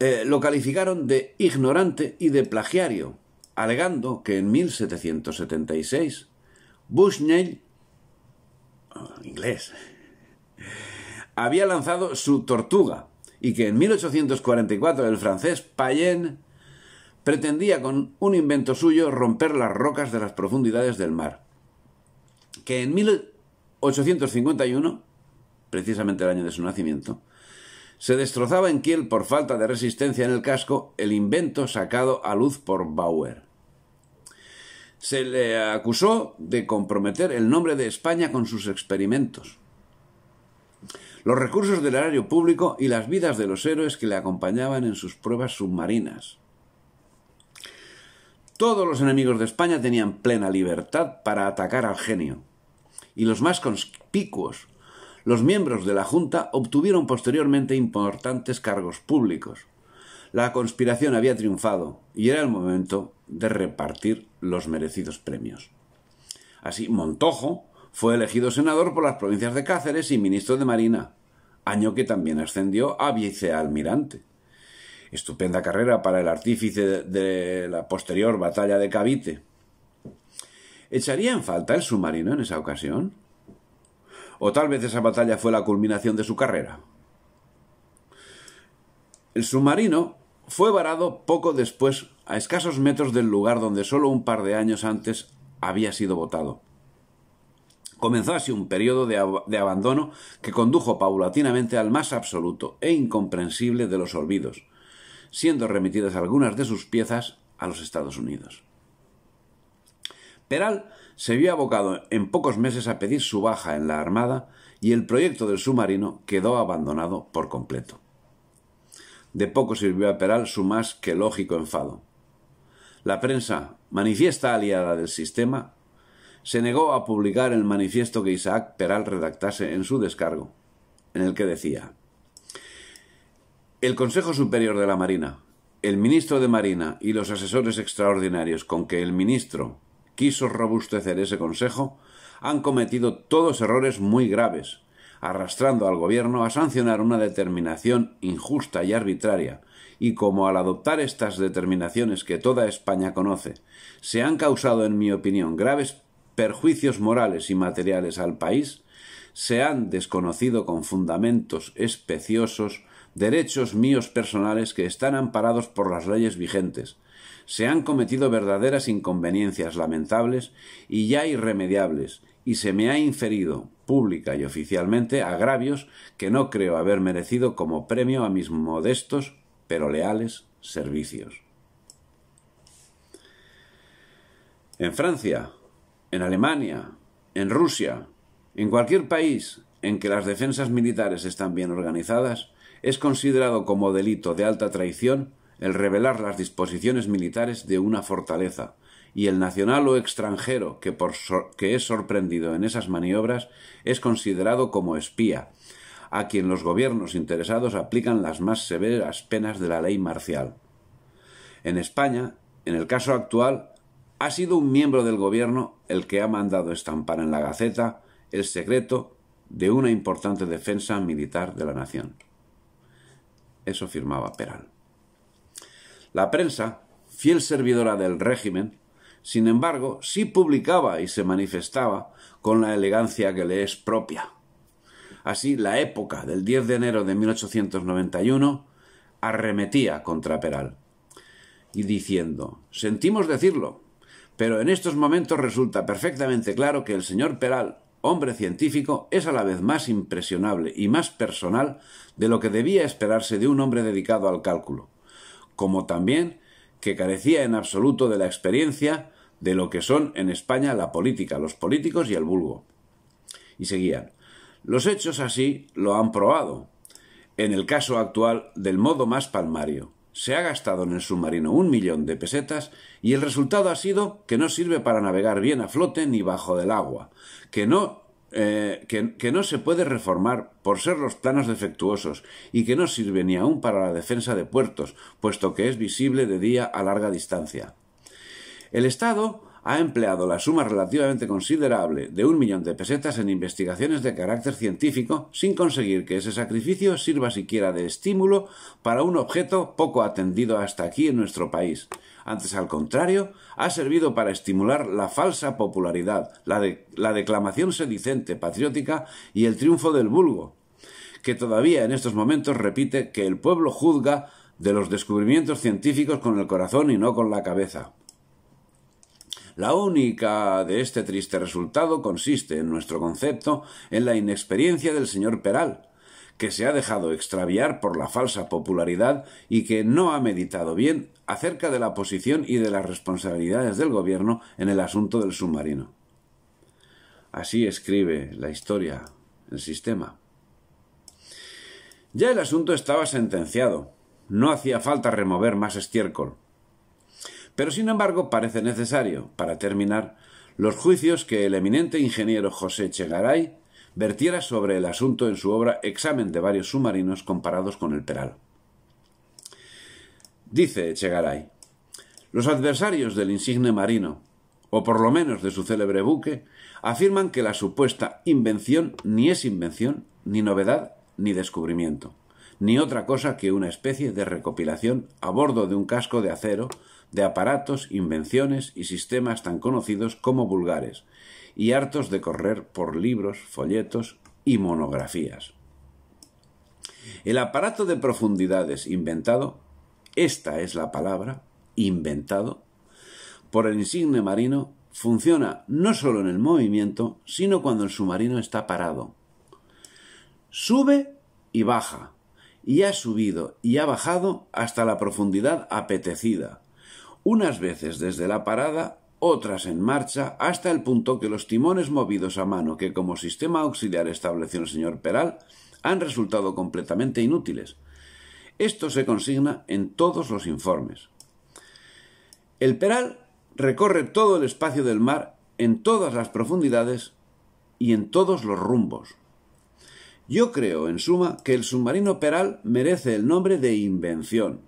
A: eh, lo calificaron de ignorante y de plagiario, alegando que en 1776 Bushnell, oh, inglés, había lanzado su Tortuga y que en 1844 el francés Payen pretendía con un invento suyo romper las rocas de las profundidades del mar que en 1851, precisamente el año de su nacimiento, se destrozaba en Kiel por falta de resistencia en el casco el invento sacado a luz por Bauer. Se le acusó de comprometer el nombre de España con sus experimentos, los recursos del erario público y las vidas de los héroes que le acompañaban en sus pruebas submarinas. Todos los enemigos de España tenían plena libertad para atacar al genio, y los más conspicuos, los miembros de la Junta obtuvieron posteriormente importantes cargos públicos. La conspiración había triunfado y era el momento de repartir los merecidos premios. Así, Montojo fue elegido senador por las provincias de Cáceres y ministro de Marina, año que también ascendió a vicealmirante. Estupenda carrera para el artífice de la posterior batalla de Cavite. ¿Echaría en falta el submarino en esa ocasión? ¿O tal vez esa batalla fue la culminación de su carrera? El submarino fue varado poco después a escasos metros del lugar donde solo un par de años antes había sido votado. Comenzó así un periodo de, abandono que condujo paulatinamente al más absoluto e incomprensible de los olvidos, siendo remitidas algunas de sus piezas a los Estados Unidos. Peral se vio abocado en pocos meses a pedir su baja en la Armada y el proyecto del submarino quedó abandonado por completo. De poco sirvió a Peral su más que lógico enfado. La prensa, manifiesta aliada del sistema, se negó a publicar el manifiesto que Isaac Peral redactase en su descargo, en el que decía El Consejo Superior de la Marina, el ministro de Marina y los asesores extraordinarios con que el ministro quiso robustecer ese Consejo, han cometido todos errores muy graves, arrastrando al Gobierno a sancionar una determinación injusta y arbitraria, y como al adoptar estas determinaciones que toda España conoce, se han causado, en mi opinión, graves perjuicios morales y materiales al país, se han desconocido con fundamentos especiosos derechos míos personales que están amparados por las leyes vigentes, se han cometido verdaderas inconveniencias lamentables y ya irremediables, y se me ha inferido, pública y oficialmente, agravios que no creo haber merecido como premio a mis modestos pero leales servicios. En Francia, en Alemania, en Rusia, en cualquier país en que las defensas militares están bien organizadas, es considerado como delito de alta traición el revelar las disposiciones militares de una fortaleza, y el nacional o extranjero que, por que es sorprendido en esas maniobras es considerado como espía, a quien los gobiernos interesados aplican las más severas penas de la ley marcial. En España, en el caso actual, ha sido un miembro del gobierno el que ha mandado estampar en la Gaceta el secreto de una importante defensa militar de la nación. Eso firmaba Peral. La prensa, fiel servidora del régimen, sin embargo, sí publicaba y se manifestaba con la elegancia que le es propia. Así, la época del 10 de enero de 1891 arremetía contra Peral, y diciendo, sentimos decirlo, pero en estos momentos resulta perfectamente claro que el señor Peral, hombre científico, es a la vez más impresionable y más personal de lo que debía esperarse de un hombre dedicado al cálculo como también que carecía en absoluto de la experiencia de lo que son en España la política, los políticos y el vulgo. Y seguían. Los hechos así lo han probado. En el caso actual, del modo más palmario. Se ha gastado en el submarino un millón de pesetas y el resultado ha sido que no sirve para navegar bien a flote ni bajo del agua, que no eh, que, que, no se puede reformar por ser los planos defectuosos y que no sirve ni aún para la defensa de puertos, puesto que es visible de día a larga distancia. El Estado ha empleado la suma relativamente considerable de un millón de pesetas en investigaciones de carácter científico sin conseguir que ese sacrificio sirva siquiera de estímulo para un objeto poco atendido hasta aquí en nuestro país, antes al contrario, ha servido para estimular la falsa popularidad, la, declamación sedicente, patriótica y el triunfo del vulgo, que todavía en estos momentos repite que el pueblo juzga de los descubrimientos científicos con el corazón y no con la cabeza. La única de este triste resultado consiste, en nuestro concepto, en la inexperiencia del señor Peral, que se ha dejado extraviar por la falsa popularidad y que no ha meditado bien acerca de la posición y de las responsabilidades del gobierno en el asunto del submarino. Así escribe la historia, el sistema. Ya el asunto estaba sentenciado. No hacía falta remover más estiércol. Pero sin embargo parece necesario, para terminar, los juicios que el eminente ingeniero José Chegaray vertiera sobre el asunto en su obra Examen de varios submarinos comparados con el Peral. Dice Echegaray, los adversarios del insigne marino, o por lo menos de su célebre buque, afirman que la supuesta invención ni es invención, ni novedad, ni descubrimiento, ni otra cosa que una especie de recopilación a bordo de un casco de acero de aparatos, invenciones y sistemas tan conocidos como vulgares, y hartos de correr por libros, folletos y monografías. El aparato de profundidades inventado, esta es la palabra, inventado, por el insigne marino, funciona no solo en el movimiento, sino cuando el submarino está parado. Sube y baja, y ha subido y ha bajado hasta la profundidad apetecida, unas veces desde la parada otras en marcha, hasta el punto que los timones movidos a mano que como sistema auxiliar estableció el señor Peral han resultado completamente inútiles. Esto se consigna en todos los informes. El Peral recorre todo el espacio del mar en todas las profundidades y en todos los rumbos. Yo creo, en suma, que el submarino Peral merece el nombre de invención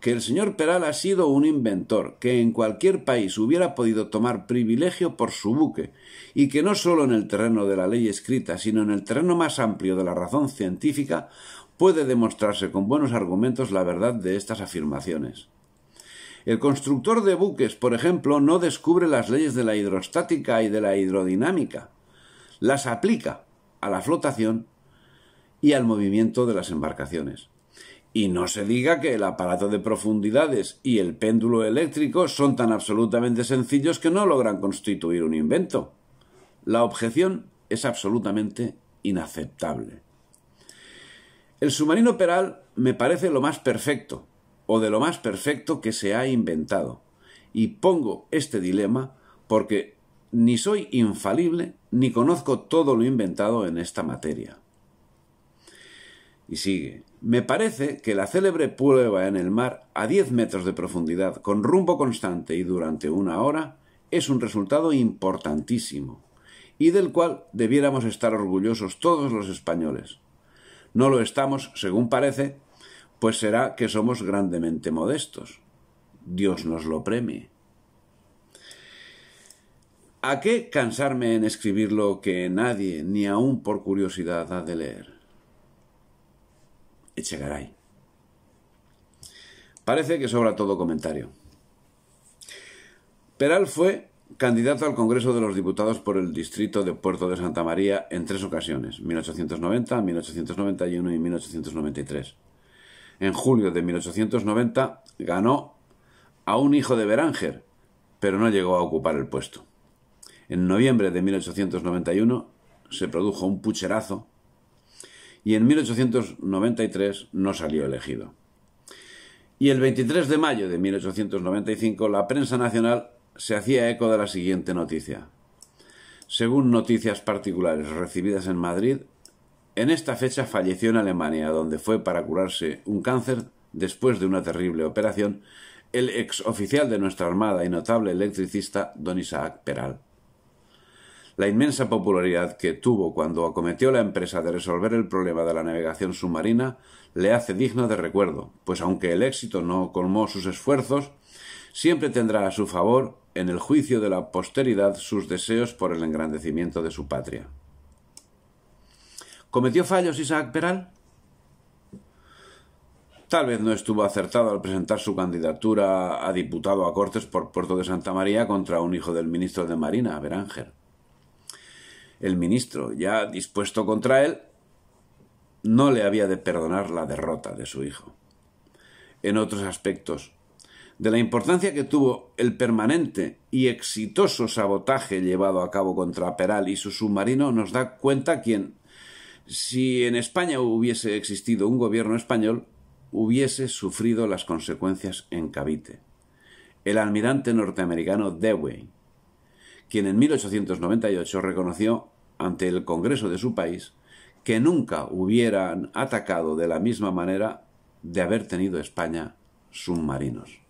A: que el señor Peral ha sido un inventor, que en cualquier país hubiera podido tomar privilegio por su buque, y que no solo en el terreno de la ley escrita, sino en el terreno más amplio de la razón científica, puede demostrarse con buenos argumentos la verdad de estas afirmaciones. El constructor de buques, por ejemplo, no descubre las leyes de la hidrostática y de la hidrodinámica, las aplica a la flotación y al movimiento de las embarcaciones. Y no se diga que el aparato de profundidades y el péndulo eléctrico son tan absolutamente sencillos que no logran constituir un invento. La objeción es absolutamente inaceptable. El submarino Peral me parece lo más perfecto, o de lo más perfecto que se ha inventado. Y pongo este dilema porque ni soy infalible ni conozco todo lo inventado en esta materia. Y sigue. Me parece que la célebre prueba en el mar a 10 metros de profundidad, con rumbo constante y durante una hora, es un resultado importantísimo, y del cual debiéramos estar orgullosos todos los españoles. No lo estamos, según parece, pues será que somos grandemente modestos. Dios nos lo premie. ¿A qué cansarme en escribir lo que nadie, ni aun por curiosidad, ha de leer? Echegaray. Parece que sobra todo comentario. Peral fue candidato al Congreso de los Diputados por el distrito de Puerto de Santa María en tres ocasiones, 1890, 1891 y 1893. En julio de 1890 ganó a un hijo de Beranger, pero no llegó a ocupar el puesto. En noviembre de 1891 se produjo un pucherazo y en 1893 no salió elegido. Y el 23 de mayo de 1895 la prensa nacional se hacía eco de la siguiente noticia. Según noticias particulares recibidas en Madrid, en esta fecha falleció en Alemania, donde fue para curarse un cáncer después de una terrible operación, el ex oficial de nuestra Armada y notable electricista don Isaac Peral. La inmensa popularidad que tuvo cuando acometió la empresa de resolver el problema de la navegación submarina le hace digno de recuerdo, pues aunque el éxito no colmó sus esfuerzos, siempre tendrá a su favor en el juicio de la posteridad sus deseos por el engrandecimiento de su patria. ¿Cometió fallos Isaac Peral? Tal vez no estuvo acertado al presentar su candidatura a diputado a Cortes por Puerto de Santa María contra un hijo del ministro de Marina, Beranger el ministro, ya dispuesto contra él, no le había de perdonar la derrota de su hijo. En otros aspectos, de la importancia que tuvo el permanente y exitoso sabotaje llevado a cabo contra Peral y su submarino nos da cuenta quien, si en España hubiese existido un gobierno español, hubiese sufrido las consecuencias en Cavite. El almirante norteamericano Dewey, quien en 1898 reconoció ante el Congreso de su país que nunca hubieran atacado de la misma manera de haber tenido España submarinos.